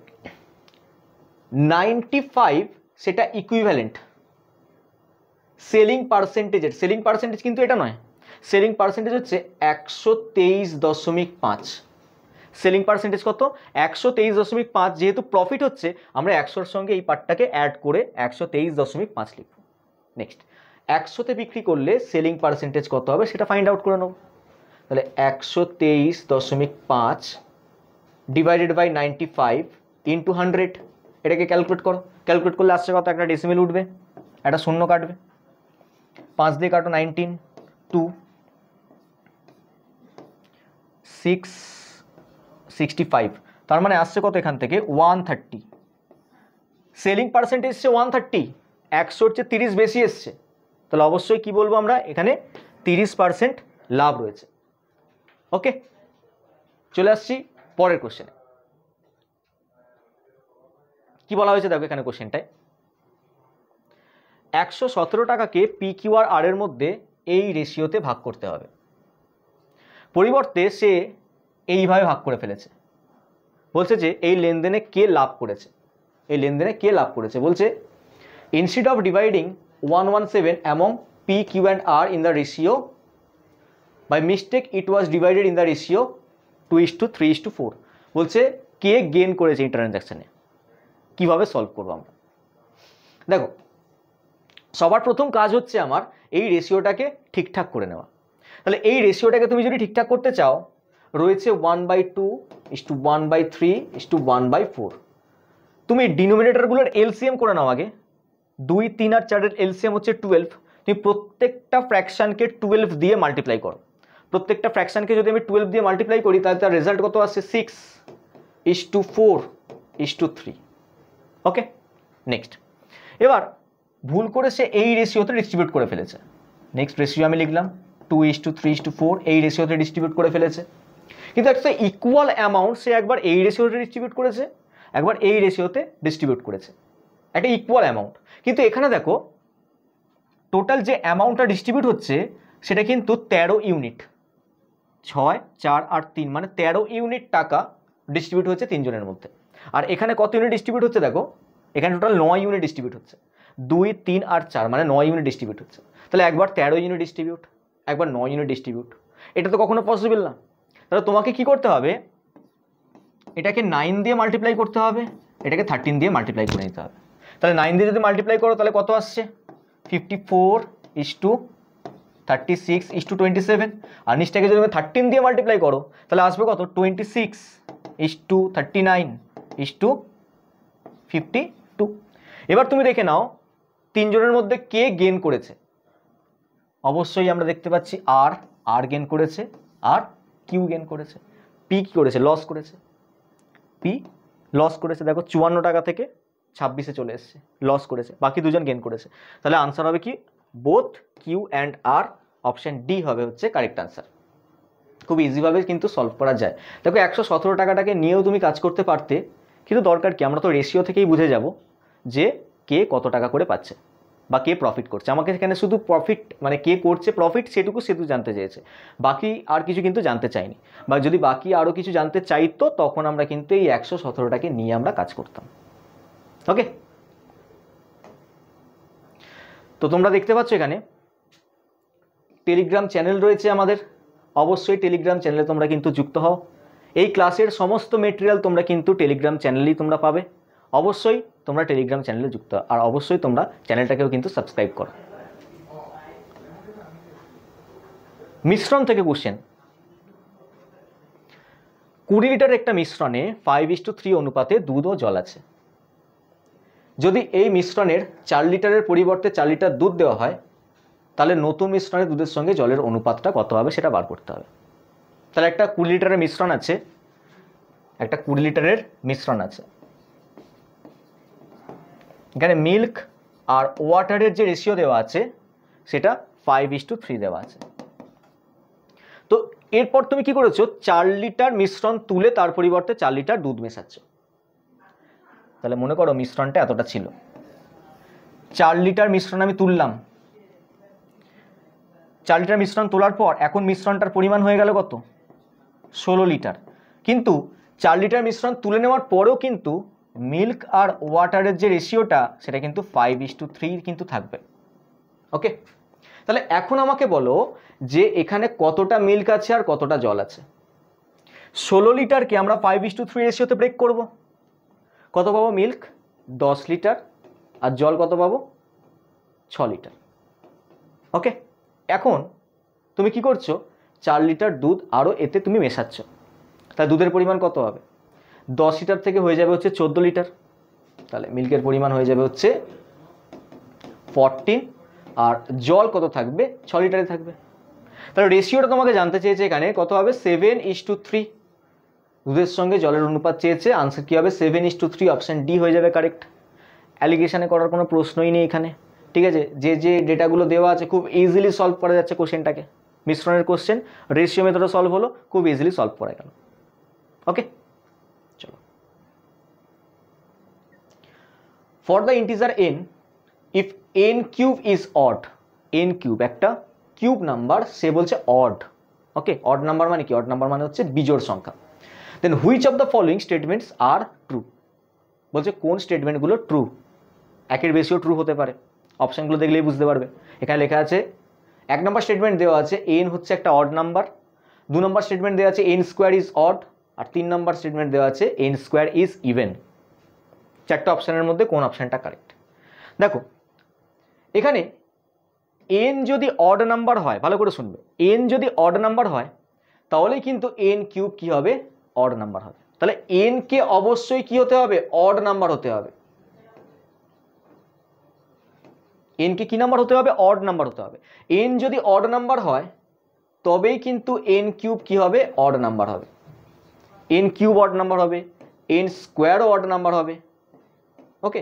নাইনটি ফাইভ সেটা ইকুইভ্যালেন্ট সেলিং পার্সেন্টেজের সেলিং পার্সেন্টেজ কিন্তু এটা নয় সেলিং পার্সেন্টেজ হচ্ছে একশো তেইশ দশমিক পাঁচ সেলিং পার্সেন্টেজ কত একশো তেইশ দশমিক পাঁচ যেহেতু প্রফিট হচ্ছে আমরা একশোর সঙ্গে এই পার্টটাকে অ্যাড করে একশো তেইশ দশমিক পাঁচ লিখব নেক্সট একশোতে বিক্রি করলে সেলিং পার্সেন্টেজ কত হবে সেটা ফাইন্ড আউট করে নেব তাহলে একশো তেইশ দশমিক পাঁচ divided by ninety five into hundred এটাকে ক্যালকুলেট করো ক্যালকুলেট করলে আসছে কত একটা ডেসিমেল উঠবে একটা শূন্য কাটবে পাঁচ দিয়ে কাটো nineteen two six sixty five তার মানে আসছে কত এখান থেকে ওয়ান থার্টি সেলিং পার্সেন্টেজ এসছে ওয়ান থার্টি একশোর চেয়ে তিরিশ বেশি এসছে তাহলে অবশ্যই কি বলবো আমরা এখানে তিরিশ পার্সেন্ট লাভ রয়েছে ওকে চলে আসছি পরের কোশ্চেনে কি বলা হয়েছে দেখো এখানে কোশ্চেনটায় একশো সতেরো টাকাকে পি কিউ আর এর মধ্যে এই রেশিওতে ভাগ করতে হবে পরিবর্তে সে এইভাবে ভাগ করে ফেলেছে বলছে যে এই লেনদেনে কে লাভ করেছে এই লেনদেনে কে লাভ করেছে বলছে instead of dividing 117 among P, Q and R in the ratio. By mistake it was divided in the ratio 2 is to 3 is to 4. বলছে কে গেন করেছে এই ট্রানজ্যাকশানে কীভাবে সলভ করবো আমরা দেখো সবার প্রথম কাজ হচ্ছে আমার এই রেশিওটাকে ঠিকঠাক করে নেওয়া তাহলে এই রেশিওটাকে তুমি যদি ঠিকঠাক করতে চাও রয়েছে one by two is to one by three is to one by four তুমি ডিনোমিনেটারগুলোর এলসিএম করে নাও আগে দুই তিন আর চারের এলসিএম হচ্ছে টুয়েলভ তুমি প্রত্যেকটা ফ্র্যাকশানকে টুয়েলভ দিয়ে মাল্টিপ্লাই করো প্রত্যেকটা ফ্র্যাকশানকে যদি আমি টুয়েলভ দিয়ে মাল্টিপ্লাই করি তাহলে তার রেজাল্ট কত আসছে six is to four is to three okay next এবার ভুল করে সে এই রেশিওতে ডিস্ট্রিবিউট করে ফেলেছে নেক্সট রেশিও আমি লিখলাম two is to three is to four এই রেশিওতে ডিস্ট্রিবিউট করে ফেলেছে কিন্তু একটা ইকুয়াল অ্যামাউন্ট সে একবার এই রেশিওতে ডিস্ট্রিবিউট করেছে একবার এই রেশিওতে ডিস্ট্রিবিউট করেছে একটা ইকুয়াল অ্যামাউন্ট কিন্তু এখানে দেখো টোটাল যে অ্যামাউন্টটা ডিস্ট্রিবিউট হচ্ছে সেটা কিন্তু ১৩ ইউনিট ছয় চার আর তিন মানে ১৩ ইউনিট টাকা ডিস্ট্রিবিউট হচ্ছে তিনজনের মধ্যে আর এখানে কত ইউনিট ডিস্ট্রিবিউট হচ্ছে দেখো এখানে টোটাল নয় ইউনিট ডিস্ট্রিবিউট হচ্ছে দুই তিন আর চার মানে নয় ইউনিট ডিস্ট্রিবিউট হচ্ছে তাহলে একবার তেরো ইউনিট ডিস্ট্রিবিউট একবার নয় ইউনিট ডিস্ট্রিবিউট এটা তো কখনো পসিবল না তাহলে তোমাকে কি করতে হবে এটাকে নাইন দিয়ে মাল্টিপ্লাই করতে হবে এটাকে থার্টিন দিয়ে মাল্টিপ্লাই করে নিতে হবে তাহলে নাইন দিয়ে যদি মাল্টিপ্লাই করো তাহলে কত আসছে fifty four is to thirty six is to twenty seven আর নিচটাকে যদি তুমি থার্টিন দিয়ে মাল্টিপ্লাই করো তাহলে আসবে কত twenty six is to thirty nine is to fifty two এবার তুমি দেখে নাও তিনজনের মধ্যে কে গেন করেছে অবশ্যই আমরা দেখতে পাচ্ছি আর আর গেন করেছে আর কিউ গেন করেছে পি কী করেছে লস করেছে পি লস করেছে দেখো চুয়ান্ন টাকা থেকে ছাব্বিশে চলে এসছে লস করেছে বাকি দুজন গেন করেছে তাহলে আনসার হবে কি both Q and R option D হবে হচ্ছে কারেক্ট আনসার খুব ইজিভাবে কিন্তু সলভ করা যায় দেখো একশো সতেরো টাকাটাকে নিয়েও তুমি কাজ করতে পারতে কিন্তু দরকার কি আমরা তো রেশিও থেকেই বুঝে যাব যে কে কত টাকা করে পাচ্ছে বা কে প্রফিট করছে আমাকে সেখানে শুধু প্রফিট মানে কে করছে প্রফিট সেটুকু সেটু জানতে চেয়েছে বাকি আর কিছু কিন্তু জানতে চাইনি বা যদি বাকি আরও কিছু জানতে চাইতো তখন আমরা কিন্তু এই একশো সতেরোটাকে নিয়ে আমরা কাজ করতাম ওকে তো তোমরা দেখতে পাচ্ছ এখানে টেলিগ্রাম চ্যানেল রয়েছে আমাদের অবশ্যই টেলিগ্রাম চ্যানেলে তোমরা কিন্তু যুক্ত হও এই ক্লাসের সমস্ত মেটেরিয়াল তোমরা কিন্তু টেলিগ্রাম চ্যানেলেই তোমরা পাবে অবশ্যই তোমরা টেলিগ্রাম চ্যানেলে যুক্ত আর অবশ্যই তোমরা চ্যানেলটাকেও কিন্তু সাবস্ক্রাইব করো মিশ্রণ থেকে কোশ্চেন কুড়ি লিটার একটা মিশ্রণে ফাইভ ইস টু থ্রি অনুপাতে দুধ ও জল আছে যদি এই মিশ্রণের চার লিটারের পরিবর্তে চার লিটার দুধ দেওয়া হয় তাহলে নতুন মিশ্রণের দুধের সঙ্গে জলের অনুপাতটা কত হবে সেটা বার করতে হবে তাহলে একটা কুড়ি লিটারের মিশ্রণ আছে একটা কুড়ি লিটারের মিশ্রণ আছে এখানে মিল্ক আর ওয়াটারের যে রেশিও দেওয়া আছে সেটা ফাইভ ইস টু থ্রি দেওয়া আছে তো এরপর তুমি কি করেছো চার লিটার মিশ্রণ তুলে তার পরিবর্তে চার লিটার দুধ মেশাচ্ছ তাহলে মনে করো মিশ্রণটা এতটা ছিল চার লিটার মিশ্রণ আমি তুললাম চার লিটার মিশ্রণ তোলার পর এখন মিশ্রণটার পরিমাণ হয়ে গেল কত ষোলো লিটার কিন্তু চার লিটার মিশ্রণ তুলে নেওয়ার পরেও কিন্তু মিল্ক আর ওয়াটারের যে রেশিওটা সেটা কিন্তু ফাইভ ইস টু থ্রি কিন্তু থাকবে ওকে তাহলে এখন আমাকে বলো যে এখানে কতটা মিল্ক আছে আর কতটা জল আছে ষোলো লিটারকে আমরা ফাইভ ইস টু থ্রি রেশিওতে ব্রেক করবো কত পাবো মিল্ক দশ লিটার আর জল কত পাবো ছ লিটার ওকে এখন তুমি কি করছো চার লিটার দুধ আরও এতে তুমি মেশাচ্ছ তাহলে দুধের পরিমাণ কত হবে দশ লিটার থেকে হয়ে যাবে হচ্ছে চোদ্দো লিটার তাহলে মিল্কের পরিমাণ হয়ে যাবে হচ্ছে ফরটিন আর জল কত থাকবে ছ লিটারে থাকবে তাহলে রেশিওটা তোমাকে জানতে চেয়েছে এখানে কত হবে সেভেন ইস টু থ্রি দুধের সঙ্গে জলের অনুপাত চেয়েছে আনসার কী হবে seven is to three option D হয়ে যাবে কারেক্ট অ্যালিগেশানে করার কোনো প্রশ্নই নেই এখানে ঠিক আছে যে যে ডেটাগুলো দেওয়া আছে খুব ইজিলি সলভ করা যাচ্ছে কোশ্চেনটাকে মিশ্রণের কোশ্চেন রেশিও মেথডে সলভ হলো খুব ইজিলি সলভ করা গেল ওকে চলো for the integer n if n cube is odd n cube একটা কিউব নাম্বার সে বলছে অড ওকে অড নাম্বার মানে কি অড নাম্বার মানে হচ্ছে বিজোড় সংখ্যা then which of the following statements are true বলছে কোন স্টেটমেন্টগুলো ট্রু একের বেশিও ট্রু হতে পারে অপশানগুলো দেখলেই বুঝতে পারবে এখানে লেখা আছে এক নম্বর স্টেটমেন্ট দেওয়া আছে এন হচ্ছে একটা অড নাম্বার দু নম্বর স্টেটমেন্ট দেওয়া আছে এন স্কোয়ার ইজ অড আর তিন নম্বর স্টেটমেন্ট দেওয়া আছে এন স্কোয়ার ইজ ইভেন চারটে অপশানের মধ্যে কোন অপশানটা কারেক্ট দেখো এখানে এন যদি অড নাম্বার হয় ভালো করে শুনবে এন যদি অড নাম্বার হয় তাহলে কিন্তু এন কিউব কী হবে odd number হবে তাহলে n কে অবশ্যই কি হতে হবে odd number হতে হবে n কে কি নাম্বার হতে হবে odd number হতে হবে n যদি odd number হয় তবেই কিন্তু n কিউব কি হবে odd number হবে n কিউব odd number হবে n স্কয়ার odd number হবে okay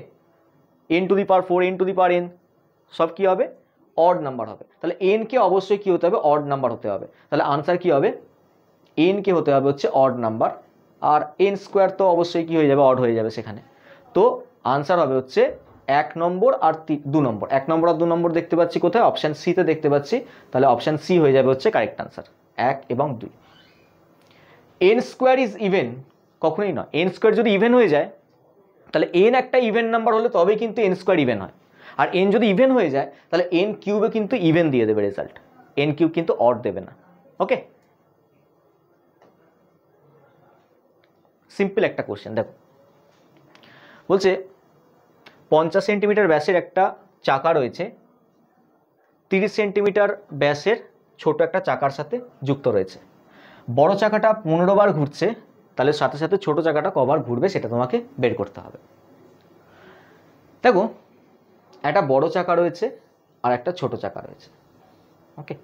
n to the power 4 n to the power n সব কি হবে odd number হবে তাহলে n কে অবশ্যই কি হতে হবে odd number হতে হবে তাহলে आंसर কি হবে এনকে হতে হবে হচ্ছে অড নাম্বার আর এন স্কোয়ার তো অবশ্যই কি হয়ে যাবে অড হয়ে যাবে সেখানে তো আনসার হবে হচ্ছে এক নম্বর আর দু নম্বর এক নম্বর আর দু নম্বর দেখতে পাচ্ছি কোথায় অপশান সিতে দেখতে পাচ্ছি তাহলে অপশান সি হয়ে যাবে হচ্ছে কারেক্ট আনসার এক এবং দুই এন স্কোয়ার ইজ ইভেন কখনোই নয় এন স্কোয়ার যদি ইভেন হয়ে যায় তাহলে এন একটা ইভেন নাম্বার হলে তবেই কিন্তু এন স্কোয়ার ইভেন হয় আর এন যদি ইভেন হয়ে যায় তাহলে এন কিউবে কিন্তু ইভেন দিয়ে দেবে রেজাল্ট এন কিউব কিন্তু অড দেবে না ওকে সিম্পল একটা কোশ্চেন দেখো বলছে পঞ্চাশ সেন্টিমিটার ব্যাসের একটা চাকা রয়েছে তিরিশ সেন্টিমিটার ব্যাসের ছোট একটা চাকার সাথে যুক্ত রয়েছে বড় চাকাটা পনেরো বার ঘুরছে তাহলে সাথে সাথে ছোট চাকাটা কবার ঘুরবে সেটা তোমাকে বের করতে হবে দেখো একটা বড় চাকা রয়েছে আর একটা ছোট চাকা রয়েছে ওকে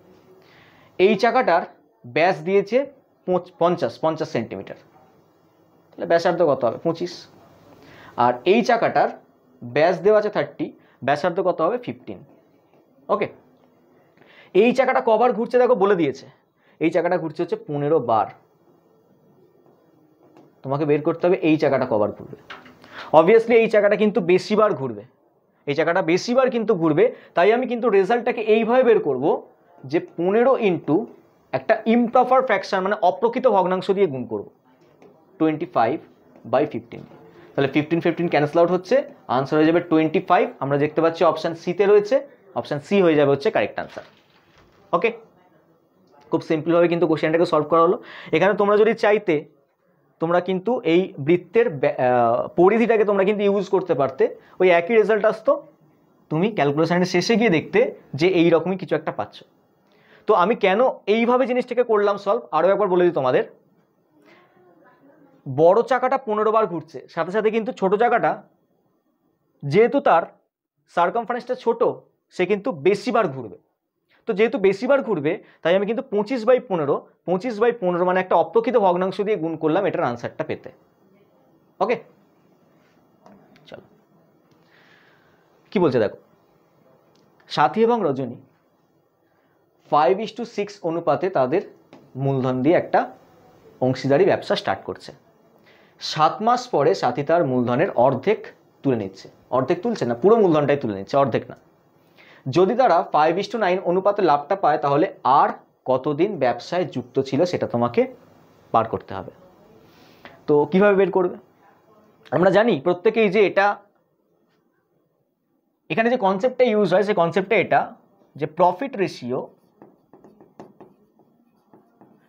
এই চাকাটার ব্যাস দিয়েছে পঞ্চাশ পঞ্চাশ সেন্টিমিটার তাহলে ব্যাসার্ধ কত হবে পঁচিশ আর এই চাকাটার ব্যাস দেওয়া আছে থার্টি ব্যাসার্ধ কত হবে ফিফটিন ওকে এই চাকাটা কবার ঘুরছে দেখো বলে দিয়েছে এই চাকাটা ঘুরছে হচ্ছে পনেরো বার তোমাকে বের করতে হবে এই চাকাটা কবার ঘুরবে অবভিয়াসলি এই চাকাটা কিন্তু বেশিবার ঘুরবে এই চাকাটা বেশিবার কিন্তু ঘুরবে তাই আমি কিন্তু রেজাল্টটাকে এইভাবে বের করব যে পনেরো ইন্টু একটা ইমপ্রপার ফ্র্যাকশান মানে অপ্রকৃত ভগ্নাংশ দিয়ে গুণ করবো টোয়েন্টি ফাইভ বাই ফিফটিন তাহলে ফিফটিন ফিফটিন ক্যান্সেল আউট হচ্ছে আনসার হয়ে যাবে টোয়েন্টি ফাইভ আমরা দেখতে পাচ্ছি অপশান সিতে রয়েছে অপশান সি হয়ে যাবে হচ্ছে কারেক্ট আনসার ওকে খুব সিম্পলভাবে কিন্তু কোশ্চেনটাকে সলভ করা হলো এখানে তোমরা যদি চাইতে তোমরা কিন্তু এই বৃত্তের পরিধিটাকে তোমরা কিন্তু ইউজ করতে পারতে ওই একই রেজাল্ট আসতো তুমি ক্যালকুলেশানের শেষে গিয়ে দেখতে যে এই রকমই কিছু একটা পাচ্ছ তো আমি কেন এইভাবে জিনিসটাকে করলাম সলভ আরও একবার বলে দিই তোমাদের বড় চাকাটা পনেরো বার ঘুরছে সাথে সাথে কিন্তু ছোট চাকাটা যেহেতু তার সার্কমফারেন্সটা ছোট সে কিন্তু বেশিবার ঘুরবে তো যেহেতু বেশিবার ঘুরবে তাই আমি কিন্তু পঁচিশ বাই পনেরো পঁচিশ বাই পনেরো মানে একটা অপ্রকৃত ভগ্নাংশ দিয়ে গুণ করলাম এটার আনসারটা পেতে ওকে চলো কি বলছে দেখো সাথী এবং Rajani five is to six অনুপাতে তাদের মূলধন দিয়ে একটা অংশীদারি ব্যবসা স্টার্ট করছে সাত মাস পরে সাথী তার মূলধনের অর্ধেক তুলে নিচ্ছে অর্ধেক তুলছে না পুরো মূলধনটাই তুলে নিচ্ছে অর্ধেক না যদি তারা ফাইভ ইস টু নাইন অনুপাতে লাভটা পায় তাহলে আর কতদিন ব্যবসায় যুক্ত ছিল সেটা তোমাকে বার করতে হবে তো কিভাবে বের করবে আমরা জানি প্রত্যেকেই যে এটা এখানে যে কনসেপ্টটা ইউজ হয় সেই কনসেপ্টটা এটা যে প্রফিট রেশিও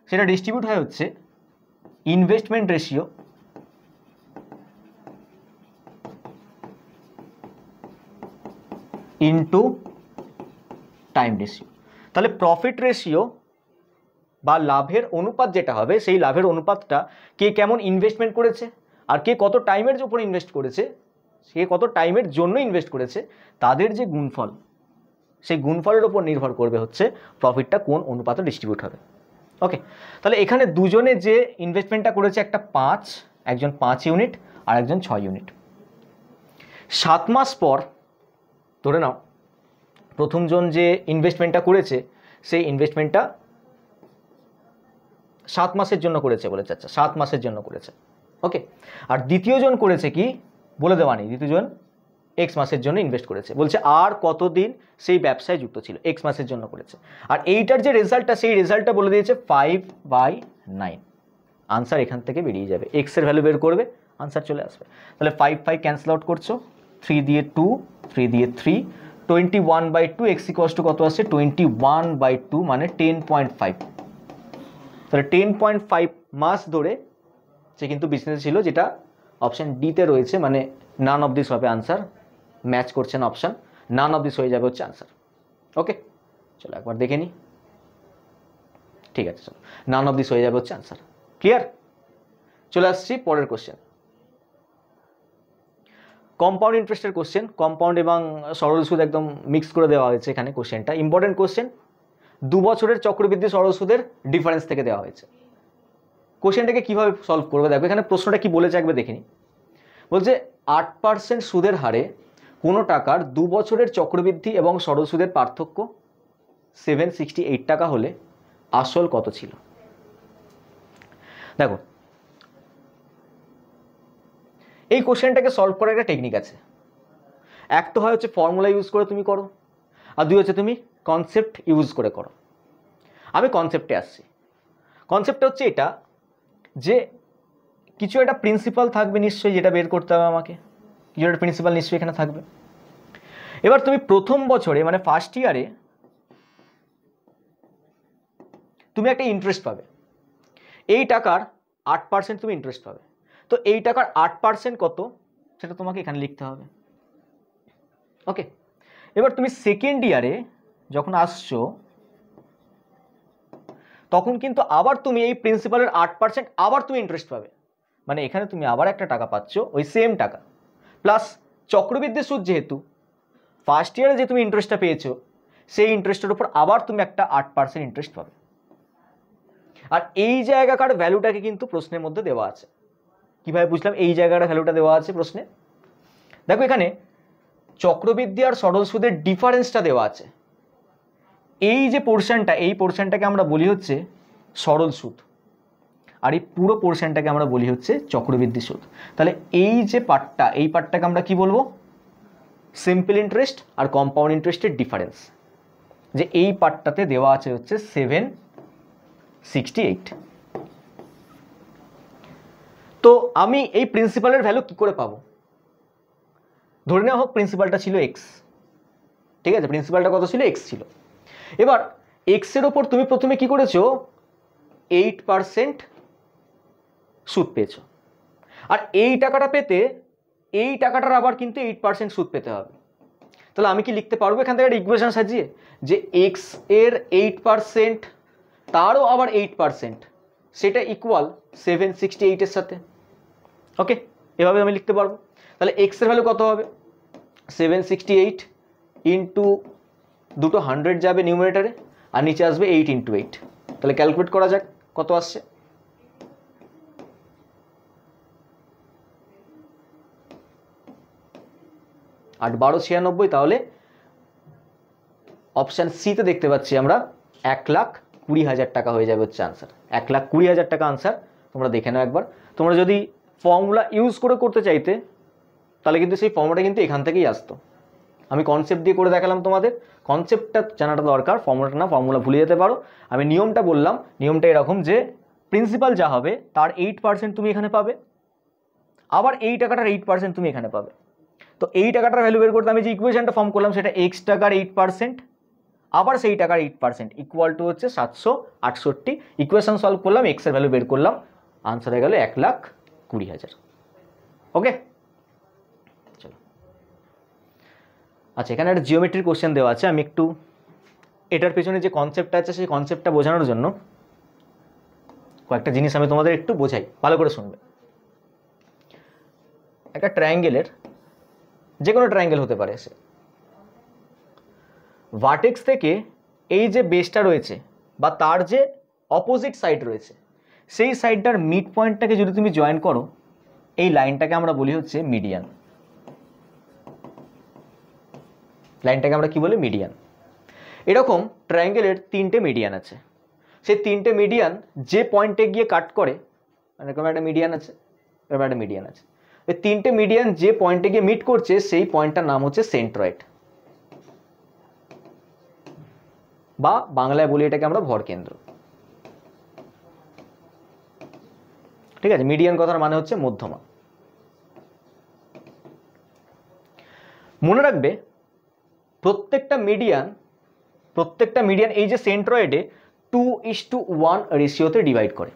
সেটা ডিস্ট্রিবিউট হয় হচ্ছে investment ratio into time ratio তাহলে প্রফিট রেশিও বা লাভের অনুপাত যেটা হবে সেই লাভের অনুপাতটা কে কেমন ইনভেস্টমেন্ট করেছে আর কে কত টাইমের উপর ইনভেস্ট করেছে সে কত টাইমের জন্য ইনভেস্ট করেছে তাদের যে গুণফল সেই গুণফলের ওপর নির্ভর করবে হচ্ছে প্রফিটটা কোন অনুপাতে ডিস্ট্রিবিউট হবে ওকে তাহলে এখানে দুজনে যে ইনভেস্টমেন্টটা করেছে একটা পাঁচ একজন পাঁচ ইউনিট আর একজন ছয় ইউনিট সাত মাস পর ধরে নাও প্রথমজন যে ইনভেস্টমেন্টটা করেছে সেই ইনভেস্টমেন্টটা সাত মাসের জন্য করেছে বলেছে আচ্ছা সাত মাসের জন্য করেছে ওকে আর দ্বিতীয়জন করেছে কি বলে দেওয়া নেই দ্বিতীয়জন এক্স মাসের জন্য ইনভেস্ট করেছে বলছে আর কতদিন সেই ব্যবসায় যুক্ত ছিল এক্স মাসের জন্য করেছে আর এইটার যে রেজাল্টটা সেই রেজাল্টটা বলে দিয়েছে ফাইভ বাই নাইন আনসার এখান থেকে বেরিয়ে যাবে এক্সের ভ্যালু বের করবে আনসার চলে আসবে তাহলে ফাইভ ফাইভ ক্যান্সেল আউট করছো থ্রি দিয়ে টু থ্রি দিয়ে three twenty one by two x equals to কত আছে টোয়েন্টি ওয়ান বাই টু মানে টেন পয়েন্ট ফাইভ তাহলে টেন পয়েন্ট ফাইভ মাস ধরে সে কিন্তু বিজনেস ছিল যেটা অপশান ডিতে রয়েছে মানে নান অব দিস হবে আনসার ম্যাচ করছেন অপশান নান অফ দিস হয়ে যাবে হচ্ছে আনসার ওকে চলো একবার দেখে নিই ঠিক আছে চলো নান অব দিস হয়ে যাবে হচ্ছে আনসার ক্লিয়ার চলে আসছি পরের কোশ্চেন কম্পাউন্ড ইন্টারেস্টের কোশ্চেন কম্পাউন্ড এবং সরল সুদ একদম মিক্স করে দেওয়া হয়েছে এখানে কোশ্চেনটা ইম্পর্টেন্ট কোশ্চেন দু বছরের চক্রবৃদ্ধি সরল সুদের ডিফারেন্স থেকে দেওয়া হয়েছে কোশ্চেনটাকে কীভাবে সলভ করবে দেখো এখানে প্রশ্নটা কি বলেছে একবার দেখিনি বলছে আট পার্সেন্ট সুদের হারে কোনো টাকার দু বছরের চক্রবৃদ্ধি এবং সরল সুদের পার্থক্য সেভেন সিক্সটি এইট টাকা হলে আসল কত ছিল দেখো এই কোশ্চেনটাকে সলভ করার একটা টেকনিক আছে এক তো হয় হচ্ছে ফর্মুলা ইউজ করে তুমি করো আর দুই হচ্ছে তুমি কনসেপ্ট ইউজ করে করো আমি কনসেপ্টে আসছি কনসেপ্ট হচ্ছে এটা যে কিছু একটা প্রিন্সিপাল থাকবে নিশ্চয়ই যেটা বের করতে হবে আমাকে কিছু একটা প্রিন্সিপাল নিশ্চয়ই এখানে থাকবে এবার তুমি প্রথম বছরে মানে ফার্স্ট ইয়ারে তুমি একটা ইন্টারেস্ট পাবে এই টাকার আট পার্সেন্ট তুমি ইন্টারেস্ট পাবে তো এই টাকার আট পার্সেন্ট কত সেটা তোমাকে এখানে লিখতে হবে ওকে এবার তুমি সেকেন্ড ইয়ারে যখন আসছো তখন কিন্তু আবার তুমি এই প্রিন্সিপালের আট পার্সেন্ট আবার তুমি ইন্টারেস্ট পাবে মানে এখানে তুমি আবার একটা টাকা পাচ্ছ ওই সেম টাকা প্লাস চক্রবৃদ্ধি সুদ যেহেতু ফার্স্ট ইয়ারে যে তুমি ইন্টারেস্টটা পেয়েছো সেই ইন্টারেস্টের উপর আবার তুমি একটা আট পার্সেন্ট ইন্টারেস্ট পাবে আর এই জায়গাকার ভ্যালুটাকে কিন্তু প্রশ্নের মধ্যে দেওয়া আছে কীভাবে বুঝলাম এই জায়গাটা ভ্যালুটা দেওয়া আছে প্রশ্নে দেখো এখানে চক্রবৃদ্ধি আর সরল সুদের ডিফারেন্সটা দেওয়া আছে এই যে পোর্শনটা এই পোর্শনটাকে আমরা বলি হচ্ছে সরল সুদ আর এই পুরো পোর্শনটাকে আমরা বলি হচ্ছে চক্রবৃদ্ধি সুদ তাহলে এই যে পার্টটা এই পার্টটাকে আমরা কি বলবো সিম্পল ইন্টারেস্ট আর কম্পাউন্ড ইন্টারেস্টের ডিফারেন্স যে এই পার্টটাতে দেওয়া আছে হচ্ছে সেভেন সিক্সটি এইট তো আমি এই প্রিন্সিপালের ভ্যালু কি করে পাবো ধরে নেওয়া হোক প্রিন্সিপালটা ছিল এক্স ঠিক আছে প্রিন্সিপালটা কত ছিল এক্স ছিল এবার এক্সের ওপর তুমি প্রথমে কি করেছো এইট পারসেন্ট সুদ পেয়েছো আর এই টাকাটা পেতে এই টাকাটার আবার কিন্তু এইট পার্সেন্ট সুদ পেতে হবে তাহলে আমি কি লিখতে পারবো এখান থেকে একটা ইকুয়েশন সাজিয়ে যে এক্স এর এইট পারসেন্ট তারও আবার এইট পারসেন্ট সেটা ইকুয়াল সেভেন সিক্সটি এইটের সাথে ওকে এভাবে আমি লিখতে পারবো তাহলে এক্সের ভ্যালু কত হবে সেভেন সিক্সটি এইট ইন্টু দুটো হান্ড্রেড যাবে নিউমিনেটারে আর নিচে আসবে এইট ইন্টু এইট তাহলে ক্যালকুলেট করা যাক কত আসছে আট বারো ছিয়ানব্বই তাহলে অপশান সিতে দেখতে পাচ্ছি আমরা এক লাখ কুড়ি হাজার টাকা হয়ে যাবে হচ্ছে আনসার এক লাখ কুড়ি হাজার টাকা আনসার তোমরা দেখে নাও একবার তোমরা যদি ফর্মুলা ইউজ করে করতে চাইতে তাহলে কিন্তু সেই ফর্মুলাটা কিন্তু এখান থেকেই আসতো আমি কনসেপ্ট দিয়ে করে দেখালাম তোমাদের কনসেপ্টটা জানাটা দরকার ফর্মুলাটা না ফর্মুলা ভুলে যেতে পারো আমি নিয়মটা বললাম নিয়মটা এরকম যে প্রিন্সিপাল যা হবে তার এইট পার্সেন্ট তুমি এখানে পাবে আবার এই টাকাটার এইট পার্সেন্ট তুমি এখানে পাবে তো এই টাকাটার ভ্যালু বের করতে আমি যে ইকুয়েশানটা ফর্ম করলাম সেটা এক্স টাকার এইট পার্সেন্ট আবার সেই টাকার এইট পার্সেন্ট ইকুয়াল টু হচ্ছে সাতশো আটষট্টি ইকুয়েশন সলভ করলাম এক্সের ভ্যালু বের করলাম আনসার হয়ে গেল এক লাখ কুড়ি হাজার ওকে চলো আচ্ছা এখানে একটা জিওমেট্রিক কোশ্চেন দেওয়া আছে আমি একটু এটার পেছনে যে কনসেপ্টটা আছে সেই কনসেপ্টটা বোঝানোর জন্য কয়েকটা জিনিস আমি তোমাদের একটু বোঝাই ভালো করে শুনবে একটা ট্রায়াঙ্গেলের যে কোনো ট্রায়াঙ্গেল হতে পারে সে ভার্টেক্স থেকে এই যে বেসটা রয়েছে বা তার যে অপোজিট সাইড রয়েছে সেই সাইডটার মিড পয়েন্টটাকে যদি তুমি জয়েন করো এই লাইনটাকে আমরা বলি হচ্ছে মিডিয়ান লাইনটাকে আমরা কি বলি মিডিয়ান এরকম ট্রায়াঙ্গেলের তিনটে মিডিয়ান আছে সেই তিনটে মিডিয়ান যে পয়েন্টে গিয়ে কাট করে এরকম মানে একটা মিডিয়ান আছে এরকম একটা মিডিয়ান আছে এই তিনটে মিডিয়ান যে পয়েন্টে গিয়ে মিট করছে সেই পয়েন্টটার নাম হচ্ছে সেন্ট্রয়েড বা বাংলায় বলি এটাকে আমরা ভরকেন্দ্র ঠিক আছে মিডিয়ান কথার মানে হচ্ছে মধ্যমা মনে রাখবে প্রত্যেকটা মিডিয়ান প্রত্যেকটা মিডিয়ান এই যে সেন্ট্রয়েডে টু ইস টু ওয়ান রেশিওতে ডিভাইড করে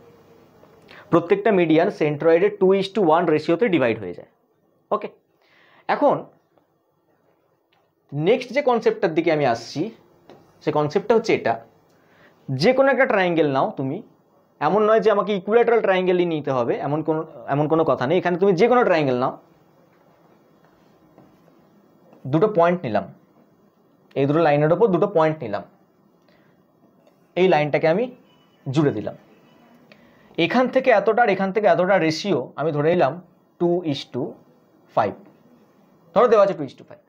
প্রত্যেকটা মিডিয়ান সেন্ট্রয়েডে টু ইস টু ওয়ান রেশিওতে ডিভাইড হয়ে যায় ওকে এখন নেক্সট যে কনসেপ্টটার দিকে আমি আসছি সে কনসেপ্টটা হচ্ছে এটা যে কোনো একটা ট্রায়াঙ্গেল নাও তুমি এমন নয় যে আমাকে ইকুইলেটারাল ট্রাইঙ্গেলই নিতে হবে এমন কোনো এমন কোনো কথা নেই এখানে তুমি যে কোনো ট্রাইঙ্গেল নাও দুটো পয়েন্ট নিলাম এই দুটো লাইনের ওপর দুটো পয়েন্ট নিলাম এই লাইনটাকে আমি জুড়ে দিলাম এখান থেকে এতটা আর এখান থেকে এতটা রেশিও আমি ধরে নিলাম টু ইস টু ফাইভ ধরো দেওয়া আছে টু ইস টু ফাইভ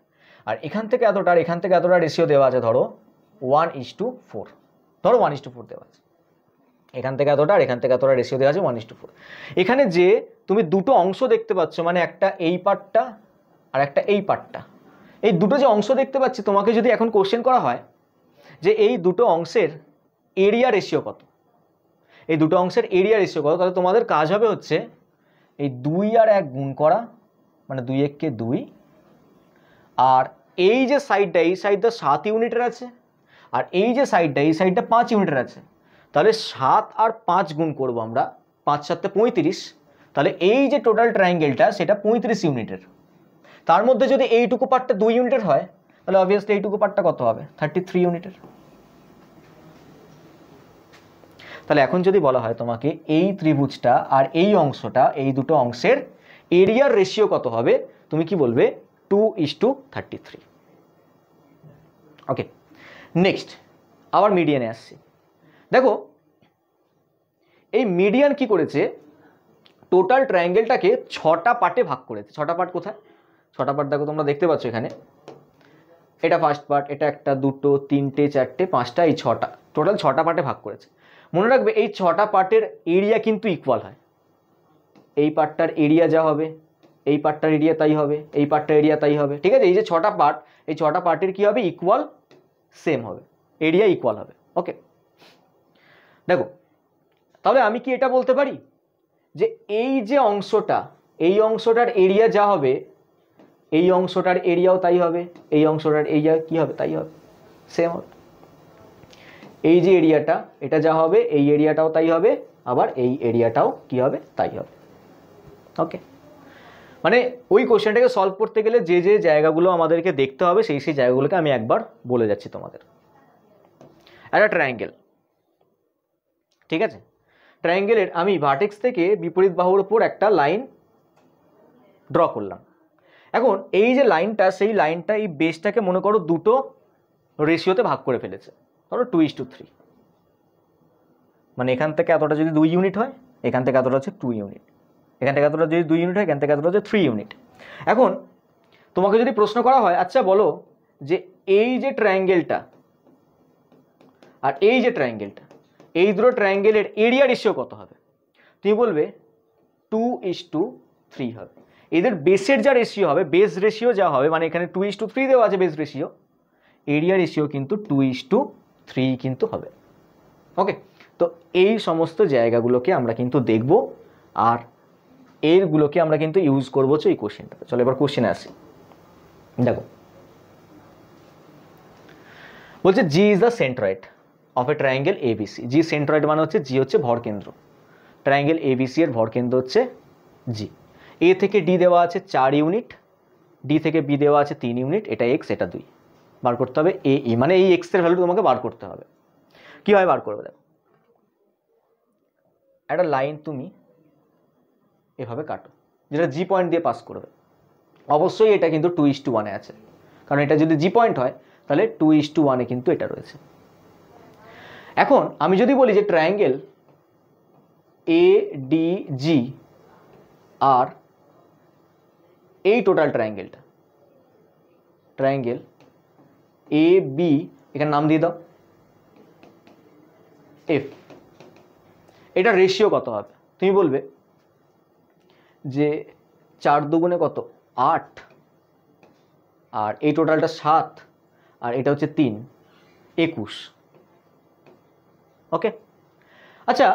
আর এখান থেকে এতটা আর এখান থেকে এতটা রেশিও দেওয়া আছে ধরো ওয়ান ইস টু ফোর ধরো ওয়ান ইস টু ফোর দেওয়া আছে এখান থেকে এতটা আর এখান থেকে এতটা রেশিও দেওয়া আছে ওয়ান ইস টু ফোর এখানে যে তুমি দুটো অংশ দেখতে পাচ্ছ মানে একটা এই পার্টটা আর একটা এই পার্টটা এই দুটো যে অংশ দেখতে পাচ্ছি তোমাকে যদি এখন কোশ্চেন করা হয় যে এই দুটো অংশের এরিয়া রেশিও কত এই দুটো অংশের এরিয়া রেশিও কত তাহলে তোমাদের কাজ হবে হচ্ছে এই দুই আর এক গুণ করা মানে দুই এককে দুই আর এই যে সাইডটা এই সাইডটা সাত ইউনিটের আছে আর এই যে সাইডটা এই সাইডটা পাঁচ ইউনিটের আছে তাহলে সাত আর পাঁচ গুণ করব আমরা পাঁচ সাতটা পঁয়ত্রিশ তাহলে এই যে টোটাল ট্রায়াঙ্গেলটা সেটা পঁয়ত্রিশ ইউনিটের তার মধ্যে যদি এইটুকু পার্টটা দুই ইউনিটের হয় তাহলে অবভিয়াসলি এইটুকু পার্টটা কত হবে থার্টি থ্রি ইউনিটের তাহলে এখন যদি বলা হয় তোমাকে এই ত্রিভুজটা আর এই অংশটা এই দুটো অংশের এরিয়ার রেশিও কত হবে তুমি কি বলবে two is to thirty three okay next আবার মিডিয়ানে আসছি দেখো এই মিডিয়ান কি করেছে টোটাল ট্রায়াঙ্গেলটাকে ছটা পার্টে ভাগ করেছে ছটা পার্ট কোথায় ছটা পার্ট দেখো তোমরা দেখতে পাচ্ছ এখানে এটা ফার্স্ট পার্ট এটা একটা দুটো তিনটে চারটে পাঁচটা এই ছটা টোটাল ছটা পার্টে ভাগ করেছে মনে রাখবে এই ছটা পার্টের এরিয়া কিন্তু ইকুয়াল হয় এই পার্টটার এরিয়া যা হবে এই পার্টটার এরিয়া তাই হবে এই পার্টটার এরিয়া তাই হবে ঠিক আছে এই যে ছটা পার্ট এই ছটা পার্টের কী হবে ইকুয়াল সেম হবে এরিয়া ইকুয়াল হবে ওকে দেখো তাহলে আমি কি এটা বলতে পারি যে এই যে অংশটা এই অংশটার এরিয়া যা হবে এই অংশটার এরিয়াও তাই হবে এই অংশটার এরিয়া কি হবে তাই হবে সেম হবে এই যে এরিয়াটা এটা যা হবে এই এরিয়াটাও তাই হবে আবার এই এরিয়াটাও কি হবে তাই হবে ওকে মানে ওই কোশ্চেনটাকে সলভ করতে গেলে যে যে জায়গাগুলো আমাদেরকে দেখতে হবে সেই সেই জায়গাগুলোকে আমি একবার বলে যাচ্ছি তোমাদের একটা ট্রায়াঙ্গেল ঠিক আছে ট্রায়াঙ্গেলের আমি ভার্টেক্স থেকে বিপরীত বাহুর উপর একটা লাইন ড্র করলাম এখন এই যে লাইনটা সেই লাইনটা এই বেসটাকে মনে করো দুটো রেশিওতে ভাগ করে ফেলেছে ধরো টু ইস টু থ্রি মানে এখান থেকে এতটা যদি দুই ইউনিট হয় এখান থেকে এতটা হচ্ছে টু ইউনিট এখান থেকে এতটা যদি দুই ইউনিট হয় এখান থেকে এতটা হচ্ছে থ্রি ইউনিট এখন তোমাকে যদি প্রশ্ন করা হয় আচ্ছা বলো যে এই যে ট্রায়াঙ্গেলটা আর এই যে ট্রায়াঙ্গেলটা এই দুটো ট্রায়াঙ্গেলের এরিয়া রেশিও কত হবে তুমি বলবে টু ইস টু থ্রি হবে এদের বেসের যা রেশিও হবে বেস রেশিও যা হবে মানে এখানে টু ইস টু থ্রি দেওয়া আছে বেস রেশিও এরিয়া রেশিও কিন্তু টু ইস টু থ্রি কিন্তু হবে ওকে তো এই সমস্ত জায়গাগুলোকে আমরা কিন্তু দেখব আর এরগুলোকে আমরা কিন্তু ইউজ করবো হচ্ছে এই কোশ্চেনটা চলো এবার কোশ্চেনে আসি দেখো বলছে G is the centroid of a triangle ABC G centroid মানে হচ্ছে জি হচ্ছে ভরকেন্দ্র ট্রায়াঙ্গেল এবিসি এর ভরকেন্দ্র হচ্ছে জি এ থেকে ডি দেওয়া আছে চার ইউনিট ডি থেকে বি দেওয়া আছে তিন ইউনিট এটা এক্স এটা দুই বার করতে হবে এ ই e, মানে এই এক্সের ভ্যালু তোমাকে বার করতে হবে কীভাবে বার করবে দেখো একটা লাইন তুমি এভাবে কাটো যেটা জি পয়েন্ট দিয়ে পাস করবে অবশ্যই এটা কিন্তু টু ইস টু ওয়ানে আছে কারণ এটা যদি জি পয়েন্ট হয় তাহলে টু ইস টু ওয়ানে কিন্তু এটা রয়েছে এখন আমি যদি বলি যে ট্রায়াঙ্গেল এ ডি জি আর এই টোটাল ট্রায়াঙ্গেলটা ট্রায়াঙ্গেল এ বি এখানে নাম দিয়ে দাও এফ এটা রেশিও কত হবে তুমি বলবে যে চার দুগুণে কত আট আর এই টোটালটা সাত আর এটা হচ্ছে তিন একুশ ওকে আচ্ছা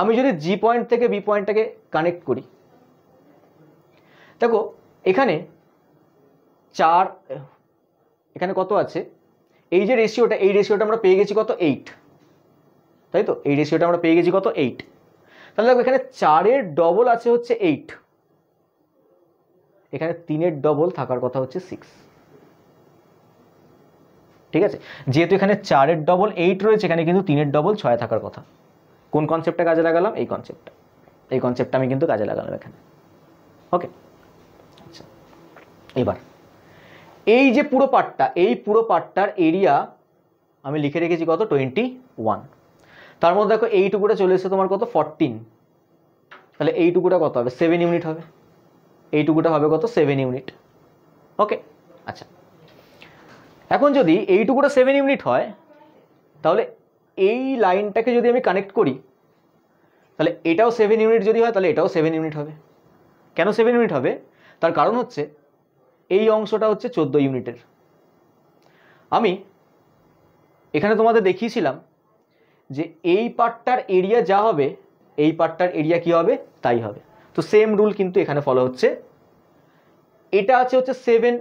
আমি যদি জি পয়েন্ট থেকে বি পয়েন্টটাকে কানেক্ট করি দেখো এখানে চার এখানে কত আছে এই যে রেশিওটা এই রেশিওটা আমরা পেয়ে গেছি কত এইট তাই তো এই রেশিওটা আমরা পেয়ে গেছি কত এইট তাহলে দেখো এখানে চারের ডবল আছে হচ্ছে এইট এখানে তিনের ডবল থাকার কথা হচ্ছে সিক্স ঠিক আছে যেহেতু এখানে চারের ডবল এইট রয়েছে এখানে কিন্তু তিনের ডবল ছয় থাকার কথা কোন কনসেপ্টটা কাজে লাগালাম এই কনসেপ্টটা এই কনসেপ্টটা আমি কিন্তু কাজে লাগালাম এখানে ওকে আচ্ছা এবার এই যে পুরো পার্টটা এই পুরো পার্টটার এরিয়া আমি লিখে রেখেছি কত টোয়েন্টি ওয়ান তার মধ্যে দেখো এইটুকুটা চলে এসেছে তোমার কত ফরটিন তাহলে এইটুকুটা কত হবে সেভেন ইউনিট হবে এইটুকুটা হবে কত সেভেন ইউনিট ওকে আচ্ছা এখন যদি এইটুকুটা সেভেন ইউনিট হয় তাহলে এই লাইনটাকে যদি আমি কানেক্ট করি তাহলে এটাও সেভেন ইউনিট যদি হয় তাহলে এটাও সেভেন ইউনিট হবে কেন সেভেন ইউনিট হবে তার কারণ হচ্ছে এই অংশটা হচ্ছে চোদ্দো ইউনিটের আমি এখানে তোমাদের দেখিয়েছিলাম যে এই পার্টটার এরিয়া যা হবে এই পার্টটার এরিয়া কি হবে তাই হবে তো সেম রুল কিন্তু এখানে ফলো হচ্ছে এটা আছে হচ্ছে সেভেন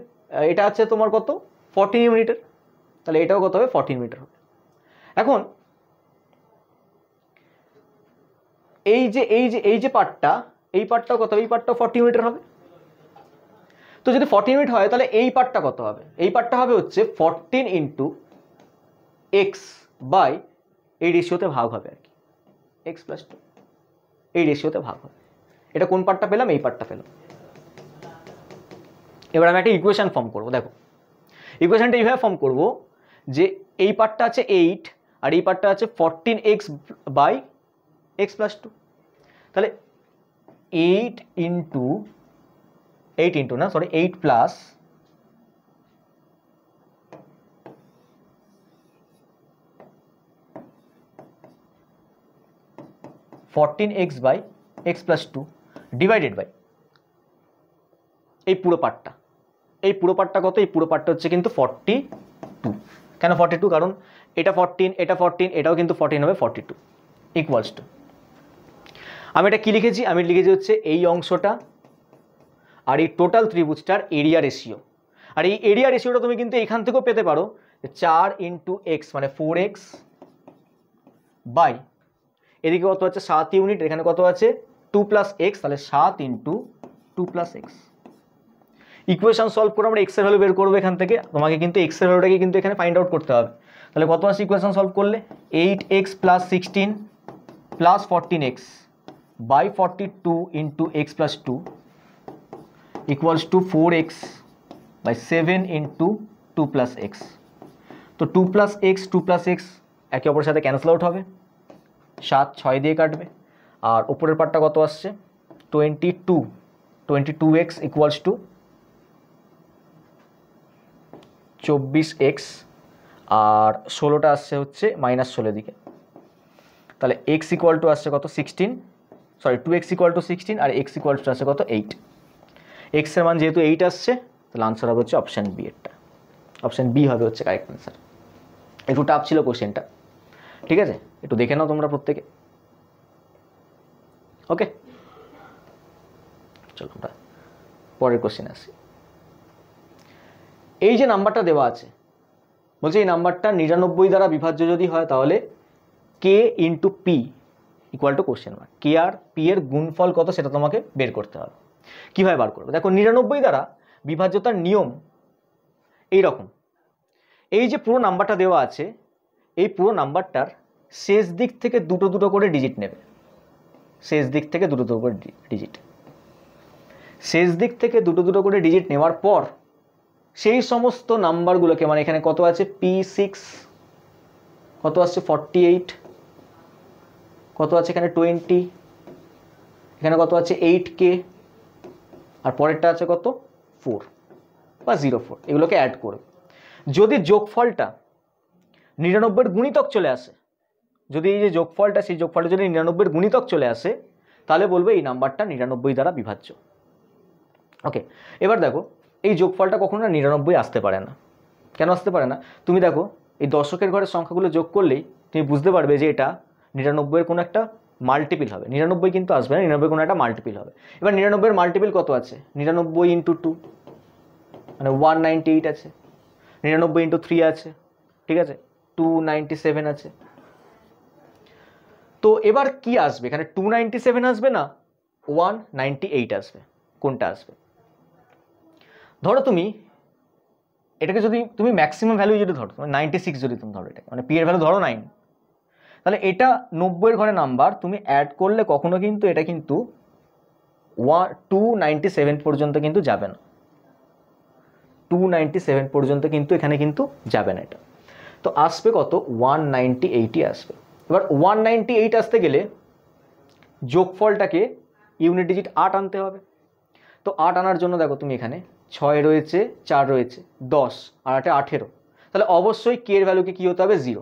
এটা আছে তোমার কত ফর্টি ইউনিটের তাহলে এটাও কত হবে ফর্টিন মিটার হবে এখন এই যে এই যে এই যে পার্টটা এই পার্টটাও কত হবে এই পার্টটাও ফর্টি মিটার হবে তো যদি ফর্টি মিনিট হয় তাহলে এই পার্টটা কত হবে এই পার্টটা হবে হচ্ছে ফর্টিন ইন্টু এক্স বাই এই রেশিওতে ভাগ হবে আর কি এক্স প্লাস টু এই রেশিওতে ভাগ হবে এটা কোন পার্টটা পেলাম এই পার্টটা পেলাম এবার আমি একটা ইকুয়েশান ফর্ম করবো দেখো ইকুয়েশনটি ইউ হ্যাভ ফর্ম করব যে এই পার্টটা আছে 8 আর এই পার্টটা আছে 14x / x + 2 তাহলে 8 * 8 * না sorry 8 + 14x / x + 2 divided by এই পুরো পার্টটা এই পুরো পার্টটা কত এই পুরো পার্টটা হচ্ছে কিন্তু ফর্টি টু কেন ফর্টি টু কারণ এটা ফর্টিন এটা ফর্টিন এটাও কিন্তু ফর্টিন হবে ফর্টি টু ইকুয়ালস টু আমি এটা কী লিখেছি আমি লিখেছি হচ্ছে এই অংশটা আর এই টোটাল ত্রিভুজটার এরিয়া রেশিও আর এই এরিয়া রেশিওটা তুমি কিন্তু এখান থেকেও পেতে পারো চার ইন্টু এক্স মানে ফোর এক্স বাই এদিকে কত আছে সাত ইউনিট এখানে কত আছে টু প্লাস এক্স তাহলে সাত into two plus x equation solve করে আমরা এক্সের ভ্যালু বের করবো এখান থেকে তোমাকে কিন্তু এক্সের ভ্যালুটাকে কিন্তু এখানে ফাইন্ড আউট করতে হবে তাহলে কত মাস ইকুয়েশন সলভ করলে eight x plus sixteen plus fourteen x by forty two into x plus two equals to four x by seven into two plus x তো two plus x two plus x একে অপরের সাথে cancel out হবে সাত ছয় দিয়ে কাটবে আর ওপরের পার্টটা কত আসছে twenty two twenty two x equals to চব্বিশ এক্স আর ষোলোটা আসছে হচ্ছে মাইনাস ষোলো দিকে তাহলে এক্স ইকুয়াল টু আসছে কত sixteen sorry two x equal to sixteen আর এক্স ইকুয়াল টু আসছে কত এইট এক্সের মান যেহেতু এইট আসছে তাহলে আনসার হবে হচ্ছে অপশান বি এরটা অপশান বি হবে হচ্ছে কারেক্ট আনসার একটু টাফ ছিল কোশ্চেনটা ঠিক আছে একটু দেখে নাও তোমরা প্রত্যেকে ওকে চলো আমরা পরের কোশ্চেন আসি এই যে নাম্বারটা দেওয়া আছে বলছে এই নাম্বারটা নিরানব্বই দ্বারা বিভাজ্য যদি হয় তাহলে K into P equal to question mark K আর পি এর গুণফল কত সেটা তোমাকে বের করতে হবে কীভাবে বার করবে দেখো নিরানব্বই দ্বারা বিভাজ্যতার নিয়ম এই রকম এই যে পুরো নাম্বারটা দেওয়া আছে এই পুরো নাম্বারটার শেষ দিক থেকে দুটো দুটো করে ডিজিট নেবে শেষ দিক থেকে দুটো দুটো করে ডিজিট শেষ দিক থেকে দুটো দুটো করে ডিজিট নেওয়ার পর সেই সমস্ত নাম্বারগুলোকে মানে এখানে কত আছে পি সিক্স কত আসছে ফর্টি এইট কত আছে এখানে টোয়েন্টি এখানে কত আছে এইট কে আর পরেরটা আছে কত ফোর বা জিরো ফোর এগুলোকে অ্যাড করবে যদি যোগফলটা নিরানব্বইয়ের গুণিতক চলে আসে যদি এই যে যোগফলটা সেই যোগফলটা যদি নিরানব্বইয়ের গুণিতক চলে আসে তাহলে বলবে এই নাম্বারটা নিরানব্বই দ্বারা বিভাজ্য ওকে এবার দেখো এই যোগফলটা কখনো না নিরানব্বই আসতে পারে না কেন আসতে পারে না তুমি দেখো এই দশকের ঘরের সংখ্যাগুলো যোগ করলেই তুমি বুঝতে পারবে যে এটা নিরানব্বইয়ের কোনো একটা মাল্টিপিল হবে নিরানব্বই কিন্তু আসবে না নিরানব্বই কোনো একটা মাল্টিপিল হবে এবার নিরানব্বইয়ের মাল্টিপিল কত আছে নিরানব্বই ইন্টু টু মানে ওয়ান নাইনটি এইট আছে নিরানব্বই ইন্টু থ্রি আছে ঠিক আছে টু নাইনটি সেভেন আছে তো এবার কি আসবে এখানে টু নাইনটি সেভেন আসবে না ওয়ান নাইনটি এইট আসবে কোনটা আসবে ধরো তুমি এটাকে যদি তুমি ম্যাক্সিমাম ভ্যালু যদি ধরো মানে নাইনটি সিক্স যদি তুমি ধরো এটা মানে পি এর ভ্যালু ধরো নাইন তাহলে এটা নব্বইয়ের ঘরে নাম্বার তুমি অ্যাড করলে কখনো কিন্তু এটা কিন্তু ওয়ান টু নাইনটি সেভেন পর্যন্ত কিন্তু যাবে না টু নাইনটি সেভেন পর্যন্ত কিন্তু এখানে কিন্তু যাবে না এটা তো আসবে কত ওয়ান নাইনটি এইটই আসবে এবার ওয়ান নাইনটি এইট আসতে গেলে যোগফলটাকে ইউনিট ডিজিট আট আনতে হবে তো আট আনার জন্য দেখো তুমি এখানে ছয় রয়েছে চার রয়েছে দশ আর একটা আঠেরো তাহলে অবশ্যই কে এর ভ্যালুকে কী হতে হবে জিরো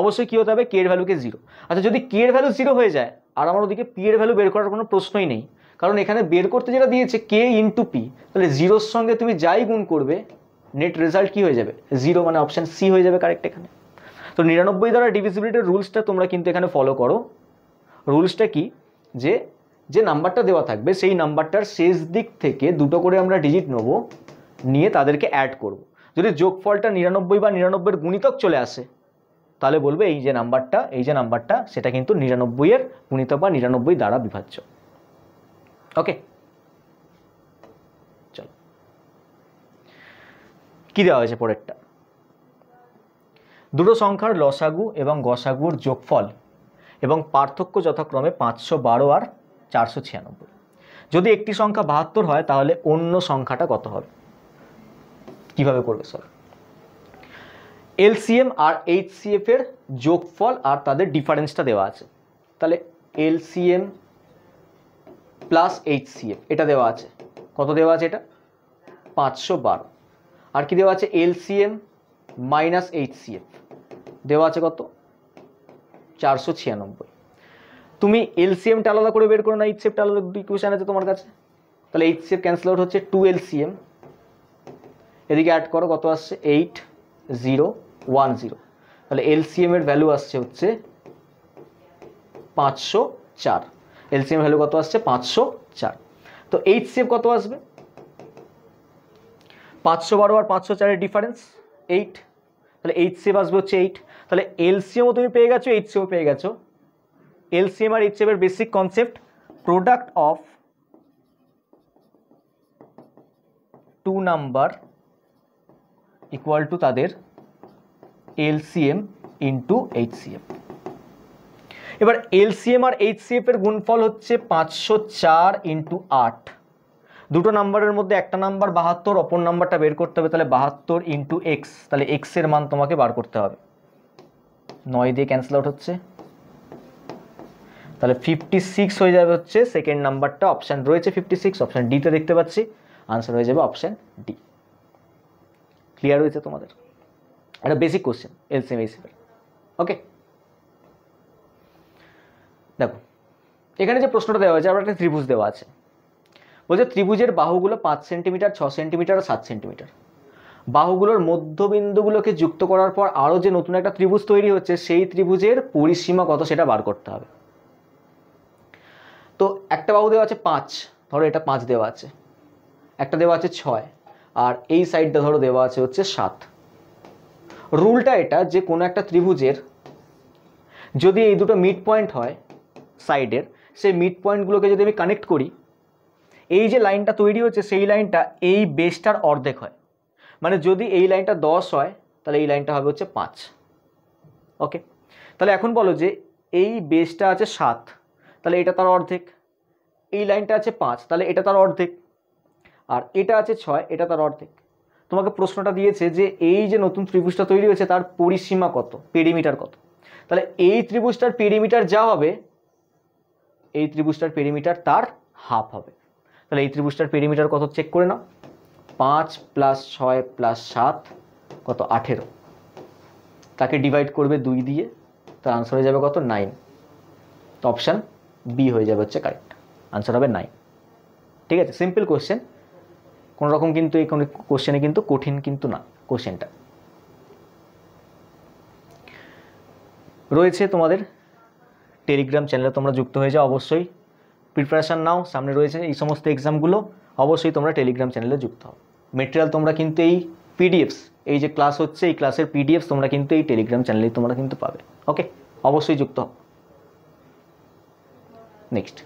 অবশ্যই কী হতে হবে কে এর ভ্যালুকে জিরো আচ্ছা যদি কে এর ভ্যালু জিরো হয়ে যায় আর আমার ওদিকে পি এর ভ্যালু বের করার কোনো প্রশ্নই নেই কারণ এখানে বের করতে যেটা দিয়েছে কে ইন্টু পি তাহলে জিরোর সঙ্গে তুমি যাই গুণ করবে নেট রেজাল্ট কী হয়ে যাবে জিরো মানে অপশান সি হয়ে যাবে কারেক্ট এখানে তো নিরানব্বই দ্বারা ডিভিজিবিলিটির রুলসটা তোমরা কিন্তু এখানে ফলো করো রুলসটা কি যে যে নাম্বারটা দেওয়া থাকবে সেই নাম্বারটার শেষ দিক থেকে দুটো করে আমরা ডিজিট নেব নিয়ে তাদেরকে অ্যাড করব। যদি যোগফলটা নিরানব্বই বা নিরানব্বইয়ের গুণিতক চলে আসে তাহলে বলবে এই যে নাম্বারটা এই যে নাম্বারটা সেটা কিন্তু নিরানব্বইয়ের গুণিতক বা নিরানব্বই দ্বারা বিভাজ্য ওকে চল কি দেওয়া হয়েছে পরেরটা দুটো সংখ্যার লসাগু এবং গসাগুর যোগফল এবং পার্থক্য যথাক্রমে পাঁচশো বারো আর চারশো ছিয়ানব্বই যদি একটি সংখ্যা বাহাত্তর হয় তাহলে অন্য সংখ্যাটা কত হবে কিভাবে করবে স্যার এলসিএম আর এইচসিএফ এর যোগফল আর তাদের ডিফারেন্সটা দেওয়া আছে তাহলে এলসিএম প্লাস এইচ এফ এটা দেওয়া আছে কত দেওয়া আছে এটা পাঁচশো বারো আর কি দেওয়া আছে এলসিএম মাইনাস এইচ এফ দেওয়া আছে কত চারশো ছিয়ানব্বই তুমি এলসিএমটা আলাদা করে বের করো না এইচসিএফটা আলাদা ইকুয়েশান আছে তোমার কাছে তাহলে এইচসিএফ ক্যান্সেল আউট হচ্ছে টু এলসিএম এদিকে অ্যাড করো কত আসছে এইট জিরো ওয়ান জিরো তাহলে এলসিএমের ভ্যালু আসছে হচ্ছে পাঁচশো চার এলসিএম ভ্যালু কত আসছে পাঁচশো চার তো এইচসিএফ কত আসবে পাঁচশো বারো আর পাঁচশো চারের ডিফারেন্স এইট তাহলে এইচ আসবে হচ্ছে এইট তাহলে এলসিএমও তুমি পেয়ে গেছো এইচ পেয়ে গেছো এলসিএম আর এইচএফ এর basic concept product of two number equal to তাদের এলসিএম ইন্টু এইচসিএফ এবার এলসিএম আর এইচসিএফ এর গুণফল হচ্ছে পাঁচশো চার ইন্টু আট দুটো নাম্বারের মধ্যে একটা নাম্বার বাহাত্তর অপর নাম্বারটা বের করতে হবে তাহলে বাহাত্তর ইন্টু এক্স তাহলে এক্সের মান তোমাকে বার করতে হবে নয় দিয়ে ক্যান্সেল আউট হচ্ছে তাহলে ফিফটি সিক্স হয়ে যাবে হচ্ছে সেকেন্ড নাম্বারটা অপশান রয়েছে ফিফটি সিক্স অপশান ডিতে দেখতে পাচ্ছি আনসার হয়ে যাবে অপশান ডি ক্লিয়ার হয়েছে তোমাদের একটা বেসিক কোশ্চেন এলসিএম হিসেবে ওকে দেখো এখানে যে প্রশ্নটা দেওয়া হয়েছে আবার একটা ত্রিভুজ দেওয়া আছে বলছে ত্রিভুজের বাহুগুলো পাঁচ সেন্টিমিটার ছ সেন্টিমিটার আর সাত সেন্টিমিটার বাহুগুলোর মধ্যবিন্দুগুলোকে যুক্ত করার পর আরও যে নতুন একটা ত্রিভুজ তৈরি হচ্ছে সেই ত্রিভুজের পরিসীমা কত সেটা বার করতে হবে তো একটা বাহু দেওয়া আছে পাঁচ ধরো এটা পাঁচ দেওয়া আছে একটা দেওয়া আছে ছয় আর এই সাইডটা ধরো দেওয়া আছে হচ্ছে সাত রুলটা এটা যে কোনো একটা ত্রিভুজের যদি এই দুটো মিড পয়েন্ট হয় সাইডের সেই মিড পয়েন্টগুলোকে যদি আমি কানেক্ট করি এই যে লাইনটা তৈরি হচ্ছে সেই লাইনটা এই বেসটার অর্ধেক হয় মানে যদি এই লাইনটা দশ হয় তাহলে এই লাইনটা হবে হচ্ছে পাঁচ ওকে তাহলে এখন বলো যে এই বেসটা আছে সাত তাহলে এটা তার অর্ধেক এই লাইনটা আছে পাঁচ তাহলে এটা তার অর্ধেক আর এটা আছে ছয় এটা তার অর্ধেক তোমাকে প্রশ্নটা দিয়েছে যে এই যে নতুন ত্রিভুজটা তৈরি হয়েছে তার পরিসীমা কত পেরিমিটার কত তাহলে এই ত্রিভুজটার পেরিমিটার যা হবে এই ত্রিভুজটার পেরিমিটার তার হাফ হবে তাহলে এই ত্রিভুজটার পেরিমিটার কত চেক করে নাও পাঁচ প্লাস ছয় প্লাস সাত কত আঠেরো তাকে ডিভাইড করবে দুই দিয়ে তার আনসার হয়ে যাবে কত নাইন তো অপশান বি হয়ে যাবে হচ্ছে কারেক্ট আনসার হবে নাইন ঠিক আছে সিম্পল কোশ্চেন কোনো রকম কিন্তু এই কোনো কোশ্চেনে কিন্তু কঠিন কিন্তু না কোশ্চেনটা রয়েছে তোমাদের টেলিগ্রাম চ্যানেলে তোমরা যুক্ত হয়ে যাও অবশ্যই প্রিপারেশান নাও সামনে রয়েছে এই সমস্ত এক্সামগুলো অবশ্যই তোমরা টেলিগ্রাম চ্যানেলে যুক্ত হও মেটেরিয়াল তোমরা কিন্তু এই পিডিএফস এই যে ক্লাস হচ্ছে এই ক্লাসের পিডিএফস তোমরা কিন্তু এই টেলিগ্রাম চ্যানেলেই তোমরা কিন্তু পাবে ওকে অবশ্যই যুক্ত হও নেক্সট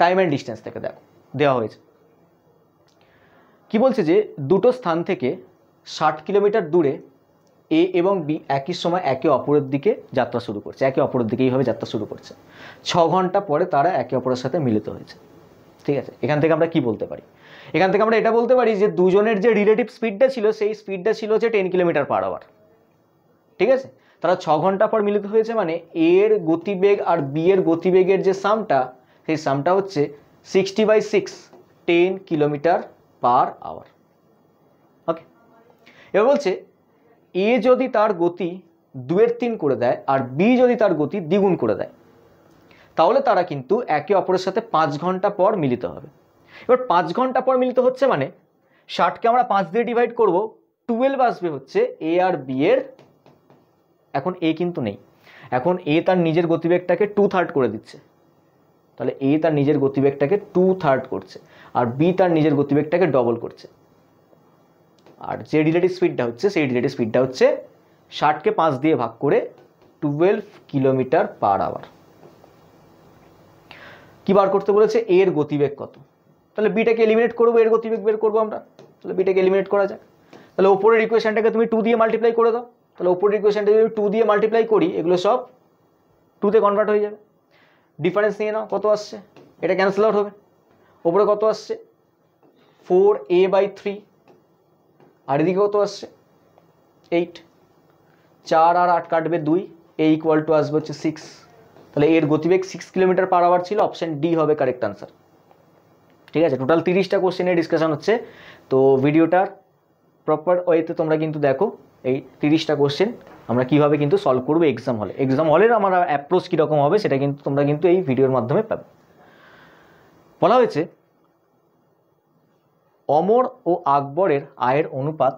টাইম অ্যান্ড ডিস্টেন্স থেকে দেখো দেওয়া হয়েছে কি বলছে যে দুটো স্থান থেকে ষাট কিলোমিটার দূরে এ এবং বি একই সময় একে অপরের দিকে যাত্রা শুরু করছে একে অপরের দিকে এইভাবে যাত্রা শুরু করছে ছ ঘন্টা পরে তারা একে অপরের সাথে মিলিত হয়েছে ঠিক আছে এখান থেকে আমরা কি বলতে পারি এখান থেকে আমরা এটা বলতে পারি যে দুজনের যে রিলেটিভ স্পিডটা ছিল সেই স্পিডটা ছিল হচ্ছে টেন কিলোমিটার পার আওয়ার ঠিক আছে তারা ছ ঘন্টা পর মিলিত হয়েছে মানে এ এর গতিবেগ আর বি এর গতিবেগের যে সামটা সেই সামটা হচ্ছে sixty by six ten kilometre per hour okay এবার বলছে এ যদি তার গতি দুয়ের তিন করে দেয় আর বি যদি তার গতি দ্বিগুণ করে দেয় তাহলে তারা কিন্তু একে অপরের সাথে পাঁচ ঘন্টা পর মিলিত হবে এবার পাঁচ ঘন্টা পর মিলিত হচ্ছে মানে ষাটকে আমরা পাঁচ দিয়ে ডিভাইড করব টুয়েলভ আসবে হচ্ছে এ আর বি এর এখন এ কিন্তু নেই এখন এ তার নিজের গতিবেগটাকে টু থার্ড করে দিচ্ছে তাহলে এ তার নিজের গতিবেগটাকে টু থার্ড করছে আর বি তার নিজের গতিবেগটাকে ডবল করছে আর যে রিলেটিভ স্পিডটা হচ্ছে সেই রিলেটিভ স্পিডটা হচ্ছে ষাটকে পাঁচ দিয়ে ভাগ করে টুয়েলভ কিলোমিটার পার আওয়ার কি বার করতে বলেছে এর গতিবেগ কত তাহলে বিটাকে এলিমিনেট করবো এর গতিবেগ বের করবো আমরা তাহলে বিটাকে এলিমিনেট করা যাক তাহলে ওপরের ইকুয়েশানটাকে তুমি টু দিয়ে মাল্টিপ্লাই করে দাও তাহলে ওপর ইকুয়েশনটা যদি টু দিয়ে মাল্টিপ্লাই করি এগুলো সব টুতে কনভার্ট হয়ে যাবে ডিফারেন্স নিয়ে নাও কত আসছে এটা ক্যান্সেল আউট হবে ওপরে কত আসছে ফোর এ বাই থ্রি আর এদিকে কত আসছে এইট চার আর আট কাটবে দুই এ ইকুয়াল টু আসবে হচ্ছে সিক্স তাহলে এর গতিবেগ সিক্স কিলোমিটার পার আওয়ার ছিল অপশান ডি হবে কারেক্ট আনসার ঠিক আছে টোটাল তিরিশটা কোশ্চেনের ডিসকাশন হচ্ছে তো ভিডিওটার প্রপার ওয়েতে তোমরা কিন্তু দেখো এই তিরিশটা কোশ্চেন আমরা কীভাবে কিন্তু সলভ করবো এক্সাম হলে এক্সাম হলের আমার অ্যাপ্রোচ কীরকম হবে সেটা কিন্তু তোমরা কিন্তু এই ভিডিওর মাধ্যমে পাবে বলা হয়েছে অমর ও আকবরের আয়ের অনুপাত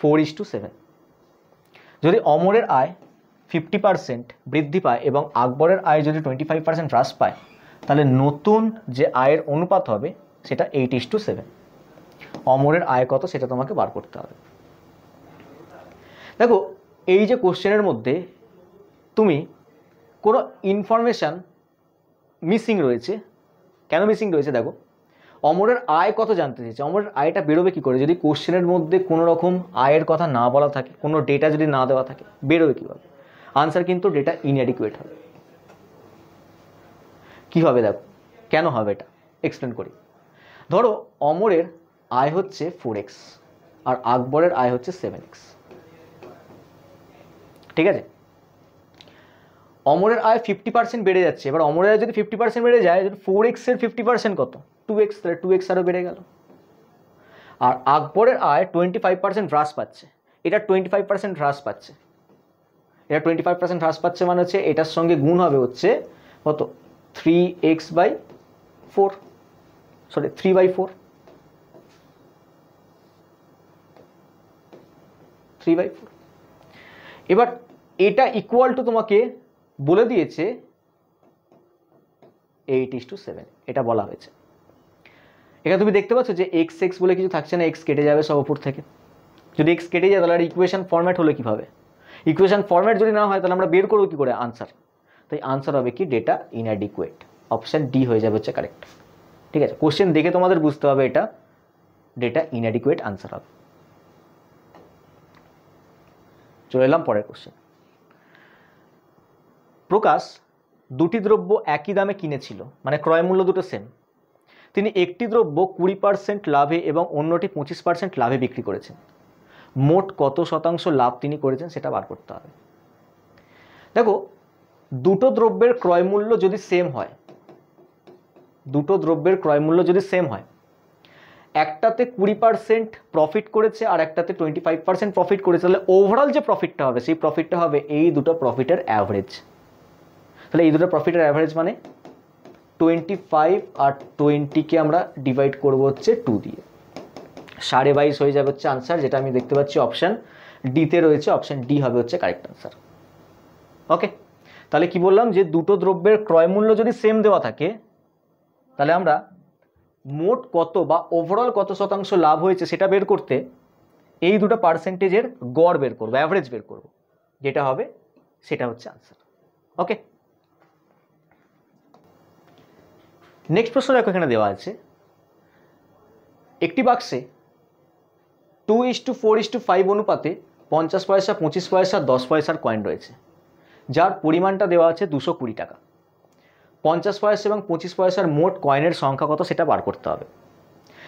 ফোর ইস টু সেভেন যদি অমরের আয় ফিফটি পার্সেন্ট বৃদ্ধি পায় এবং আকবরের আয় যদি টোয়েন্টি ফাইভ পার্সেন্ট হ্রাস পায় তাহলে নতুন যে আয়ের অনুপাত হবে সেটা এইট ইস টু সেভেন অমরের আয় কত সেটা তোমাকে বার করতে হবে দেখো এই যে কোশ্চেনের মধ্যে তুমি কোনো ইনফরমেশান মিসিং রয়েছে কেন মিসিং রয়েছে দেখো অমরের আয় কত জানতে চাইছে অমরের আয়টা বেরোবে কী করে যদি কোশ্চেনের মধ্যে কোনো রকম আয়ের কথা না বলা থাকে কোনো ডেটা যদি না দেওয়া থাকে বেরোবে কীভাবে আনসার কিন্তু ডেটা ইনএডিকুয়েট হবে কী হবে দেখো কেন হবে এটা এক্সপ্লেন করি ধরো অমরের আয় হচ্ছে ফোর এক্স আর আকবরের আয় হচ্ছে সেভেন এক্স ঠিক আছে অমরের আয় ফিফটি পার্সেন্ট বেড়ে যাচ্ছে এবার অমরের আয় যদি ফিফটি পার্সেন্ট বেড়ে যায় ফোর এক্সের ফিফটি পার্সেন্ট কত টু এক্স তাহলে টু এক্স আরও বেড়ে গেল আর আকবরের আয় টোয়েন্টি ফাইভ পার্সেন্ট হ্রাস পাচ্ছে এটা টোয়েন্টি ফাইভ পার্সেন্ট হ্রাস পাচ্ছে এটা টোয়েন্টি ফাইভ পার্সেন্ট হ্রাস পাচ্ছে মানে হচ্ছে এটার সঙ্গে গুণ হবে হচ্ছে কত three x by four sorry three by four three by four এবার এটা ইকুয়াল টু তোমাকে বলে দিয়েছে এইট ইস টু সেভেন এটা বলা হয়েছে এখানে তুমি দেখতে পাচ্ছ যে এক্স এক্স বলে কিছু থাকছে না এক্স কেটে যাবে সব উপর থেকে যদি এক্স কেটে যায় তাহলে আর ইকুয়েশান ফর্ম্যাট হলে কীভাবে ইকুয়েশান ফর্ম্যাট যদি না হয় তাহলে আমরা বের করবো কী করে আনসার তাই আনসার হবে কি ডেটা ইনঅ্যাডিকুয়েট অপশান ডি হয়ে যাবে হচ্ছে কারেক্ট ঠিক আছে কোশ্চেন দেখে তোমাদের বুঝতে হবে এটা ডেটা ইনঅ্যাডিকুয়েট আনসার হবে চলে এলাম পরের কোশ্চেন প্রকাশ দুটি দ্রব্য একই দামে কিনেছিল মানে ক্রয়মূল্য দুটো সেম তিনি একটি দ্রব্য কুড়ি পার্সেন্ট লাভে এবং অন্যটি পঁচিশ পার্সেন্ট লাভে বিক্রি করেছেন মোট কত শতাংশ লাভ তিনি করেছেন সেটা বার করতে হবে দেখো দুটো দ্রব্যের ক্রয়মূল্য যদি সেম হয় দুটো দ্রব্যের ক্রয়মূল্য যদি সেম হয় একটাতে কুড়ি পার্সেন্ট প্রফিট করেছে আর একটাতে টোয়েন্টি ফাইভ পার্সেন্ট প্রফিট করেছে তাহলে ওভারঅল যে প্রফিটটা হবে সেই প্রফিটটা হবে এই দুটো প্রফিটের অ্যাভারেজ তাহলে এই দুটো প্রফিটের অ্যাভারেজ মানে টোয়েন্টি ফাইভ আর টোয়েন্টিকে আমরা ডিভাইড করব হচ্ছে টু দিয়ে সাড়ে বাইশ হয়ে যাবে হচ্ছে আনসার যেটা আমি দেখতে পাচ্ছি অপশান ডিতে রয়েছে অপশান ডি হবে হচ্ছে কারেক্ট আনসার ওকে তাহলে কি বললাম যে দুটো দ্রব্যের ক্রয় মূল্য যদি সেম দেওয়া থাকে তাহলে আমরা মোট কত বা ওভারঅল কত শতাংশ লাভ হয়েছে সেটা বের করতে এই দুটো পার্সেন্টেজের গড় বের করবো অ্যাভারেজ বের করব যেটা হবে সেটা হচ্ছে আনসার ওকে নেক্সট প্রশ্ন দেখো এখানে দেওয়া আছে একটি বাক্সে two is to four is to five অনুপাতে পঞ্চাশ পয়সা পঁচিশ পয়সা দশ পয়সার কয়েন রয়েছে যার পরিমাণটা দেওয়া আছে দুশো কুড়ি টাকা পঞ্চাশ পয়সা এবং পঁচিশ পয়সার মোট কয়েনের সংখ্যা কত সেটা বার করতে হবে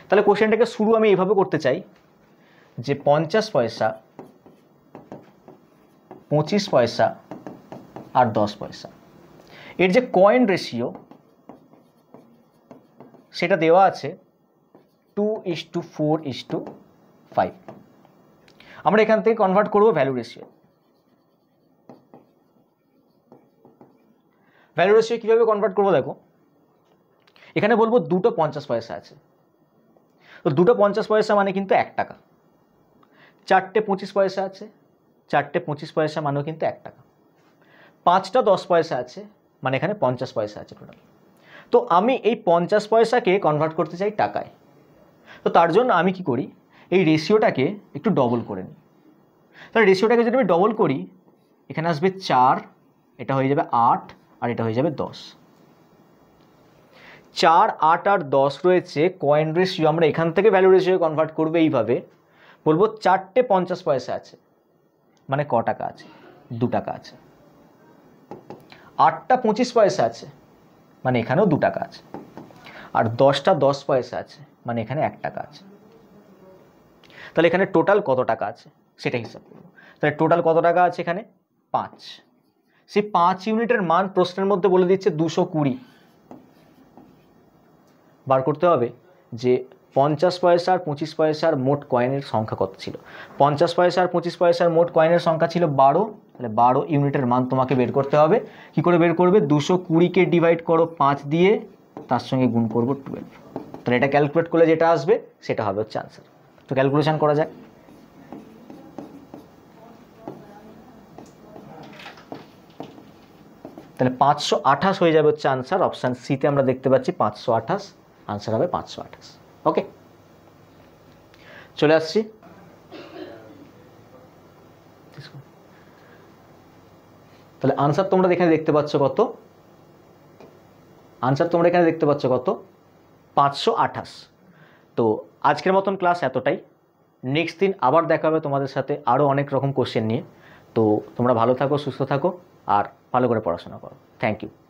তাহলে কোশ্চেনটাকে শুরু আমি এইভাবে করতে চাই যে পঞ্চাশ পয়সা পঁচিশ পয়সা আর দশ পয়সা এর যে কয়েন রেশিও সেটা দেওয়া আছে two is to four is to five আমরা এখান থেকে কনভার্ট করব ভ্যালু রেশিও ভ্যালু রেশিও কীভাবে কনভার্ট করবো দেখো এখানে বলবো দুটো পঞ্চাশ পয়সা আছে তো দুটো পঞ্চাশ পয়সা মানে কিন্তু এক টাকা চারটে পঁচিশ পয়সা আছে চারটে পঁচিশ পয়সা মানেও কিন্তু এক টাকা পাঁচটা দশ পয়সা আছে মানে এখানে পঞ্চাশ পয়সা আছে টোটাল তো আমি এই পঞ্চাশ পয়সাকে কনভার্ট করতে চাই টাকায় তো তার জন্য আমি কি করি এই রেশিওটাকে একটু ডবল করে নিই তাহলে রেশিওটাকে যদি আমি ডবল করি এখানে আসবে চার এটা হয়ে যাবে আট আর এটা হয়ে যাবে দশ চার আট আর দশ রয়েছে কয়েন রেশিও আমরা এখান থেকে ভ্যালু রেশিও কনভার্ট করবো এইভাবে বলবো চারটে পঞ্চাশ পয়সা আছে মানে ক টাকা আছে দু টাকা আছে আটটা পঁচিশ পয়সা আছে মানে এখানেও দু টাকা আছে আর দশটা দশ পয়সা আছে মানে এখানে এক টাকা আছে তাহলে এখানে টোটাল কত টাকা আছে সেটা হিসাব করব তাহলে টোটাল কত টাকা আছে এখানে পাঁচ সেই পাঁচ ইউনিটের মান প্রশ্নের মধ্যে বলে দিচ্ছে দুশো কুড়ি বার করতে হবে যে পঞ্চাশ পয়সা আর পঁচিশ পয়সার মোট কয়েনের সংখ্যা কত ছিল পঞ্চাশ পয়সা আর পঁচিশ পয়সার মোট কয়েনের সংখ্যা ছিল বারো তাহলে বারো ইউনিটের মান তোমাকে বের করতে হবে কি করে বের করবে দুশো কুড়িকে ডিভাইড করো পাঁচ দিয়ে তার সঙ্গে গুণ করবো টুয়েলভ তাহলে এটা ক্যালকুলেট করলে যেটা আসবে সেটা হবে হচ্ছে আনসার তো ক্যালকুলেশান করা যাক তাহলে পাঁচশো আঠাশ হয়ে যাবে হচ্ছে আনসার অপশান সিতে আমরা দেখতে পাচ্ছি পাঁচশো আঠাশ আনসার হবে পাঁচশো আঠাশ ওকে চলে আসছি তাহলে আনসার তোমরা এখানে দেখতে পাচ্ছ কত আনসার তোমরা এখানে দেখতে পাচ্ছ কত পাঁচশো আঠাশ তো আজকের মতন ক্লাস এতটাই নেক্সট দিন আবার দেখা হবে তোমাদের সাথে আরও অনেক রকম কোশ্চেন নিয়ে তো তোমরা ভালো থাকো সুস্থ থাকো আর ভালো করে পড়াশোনা করো থ্যাংক ইউ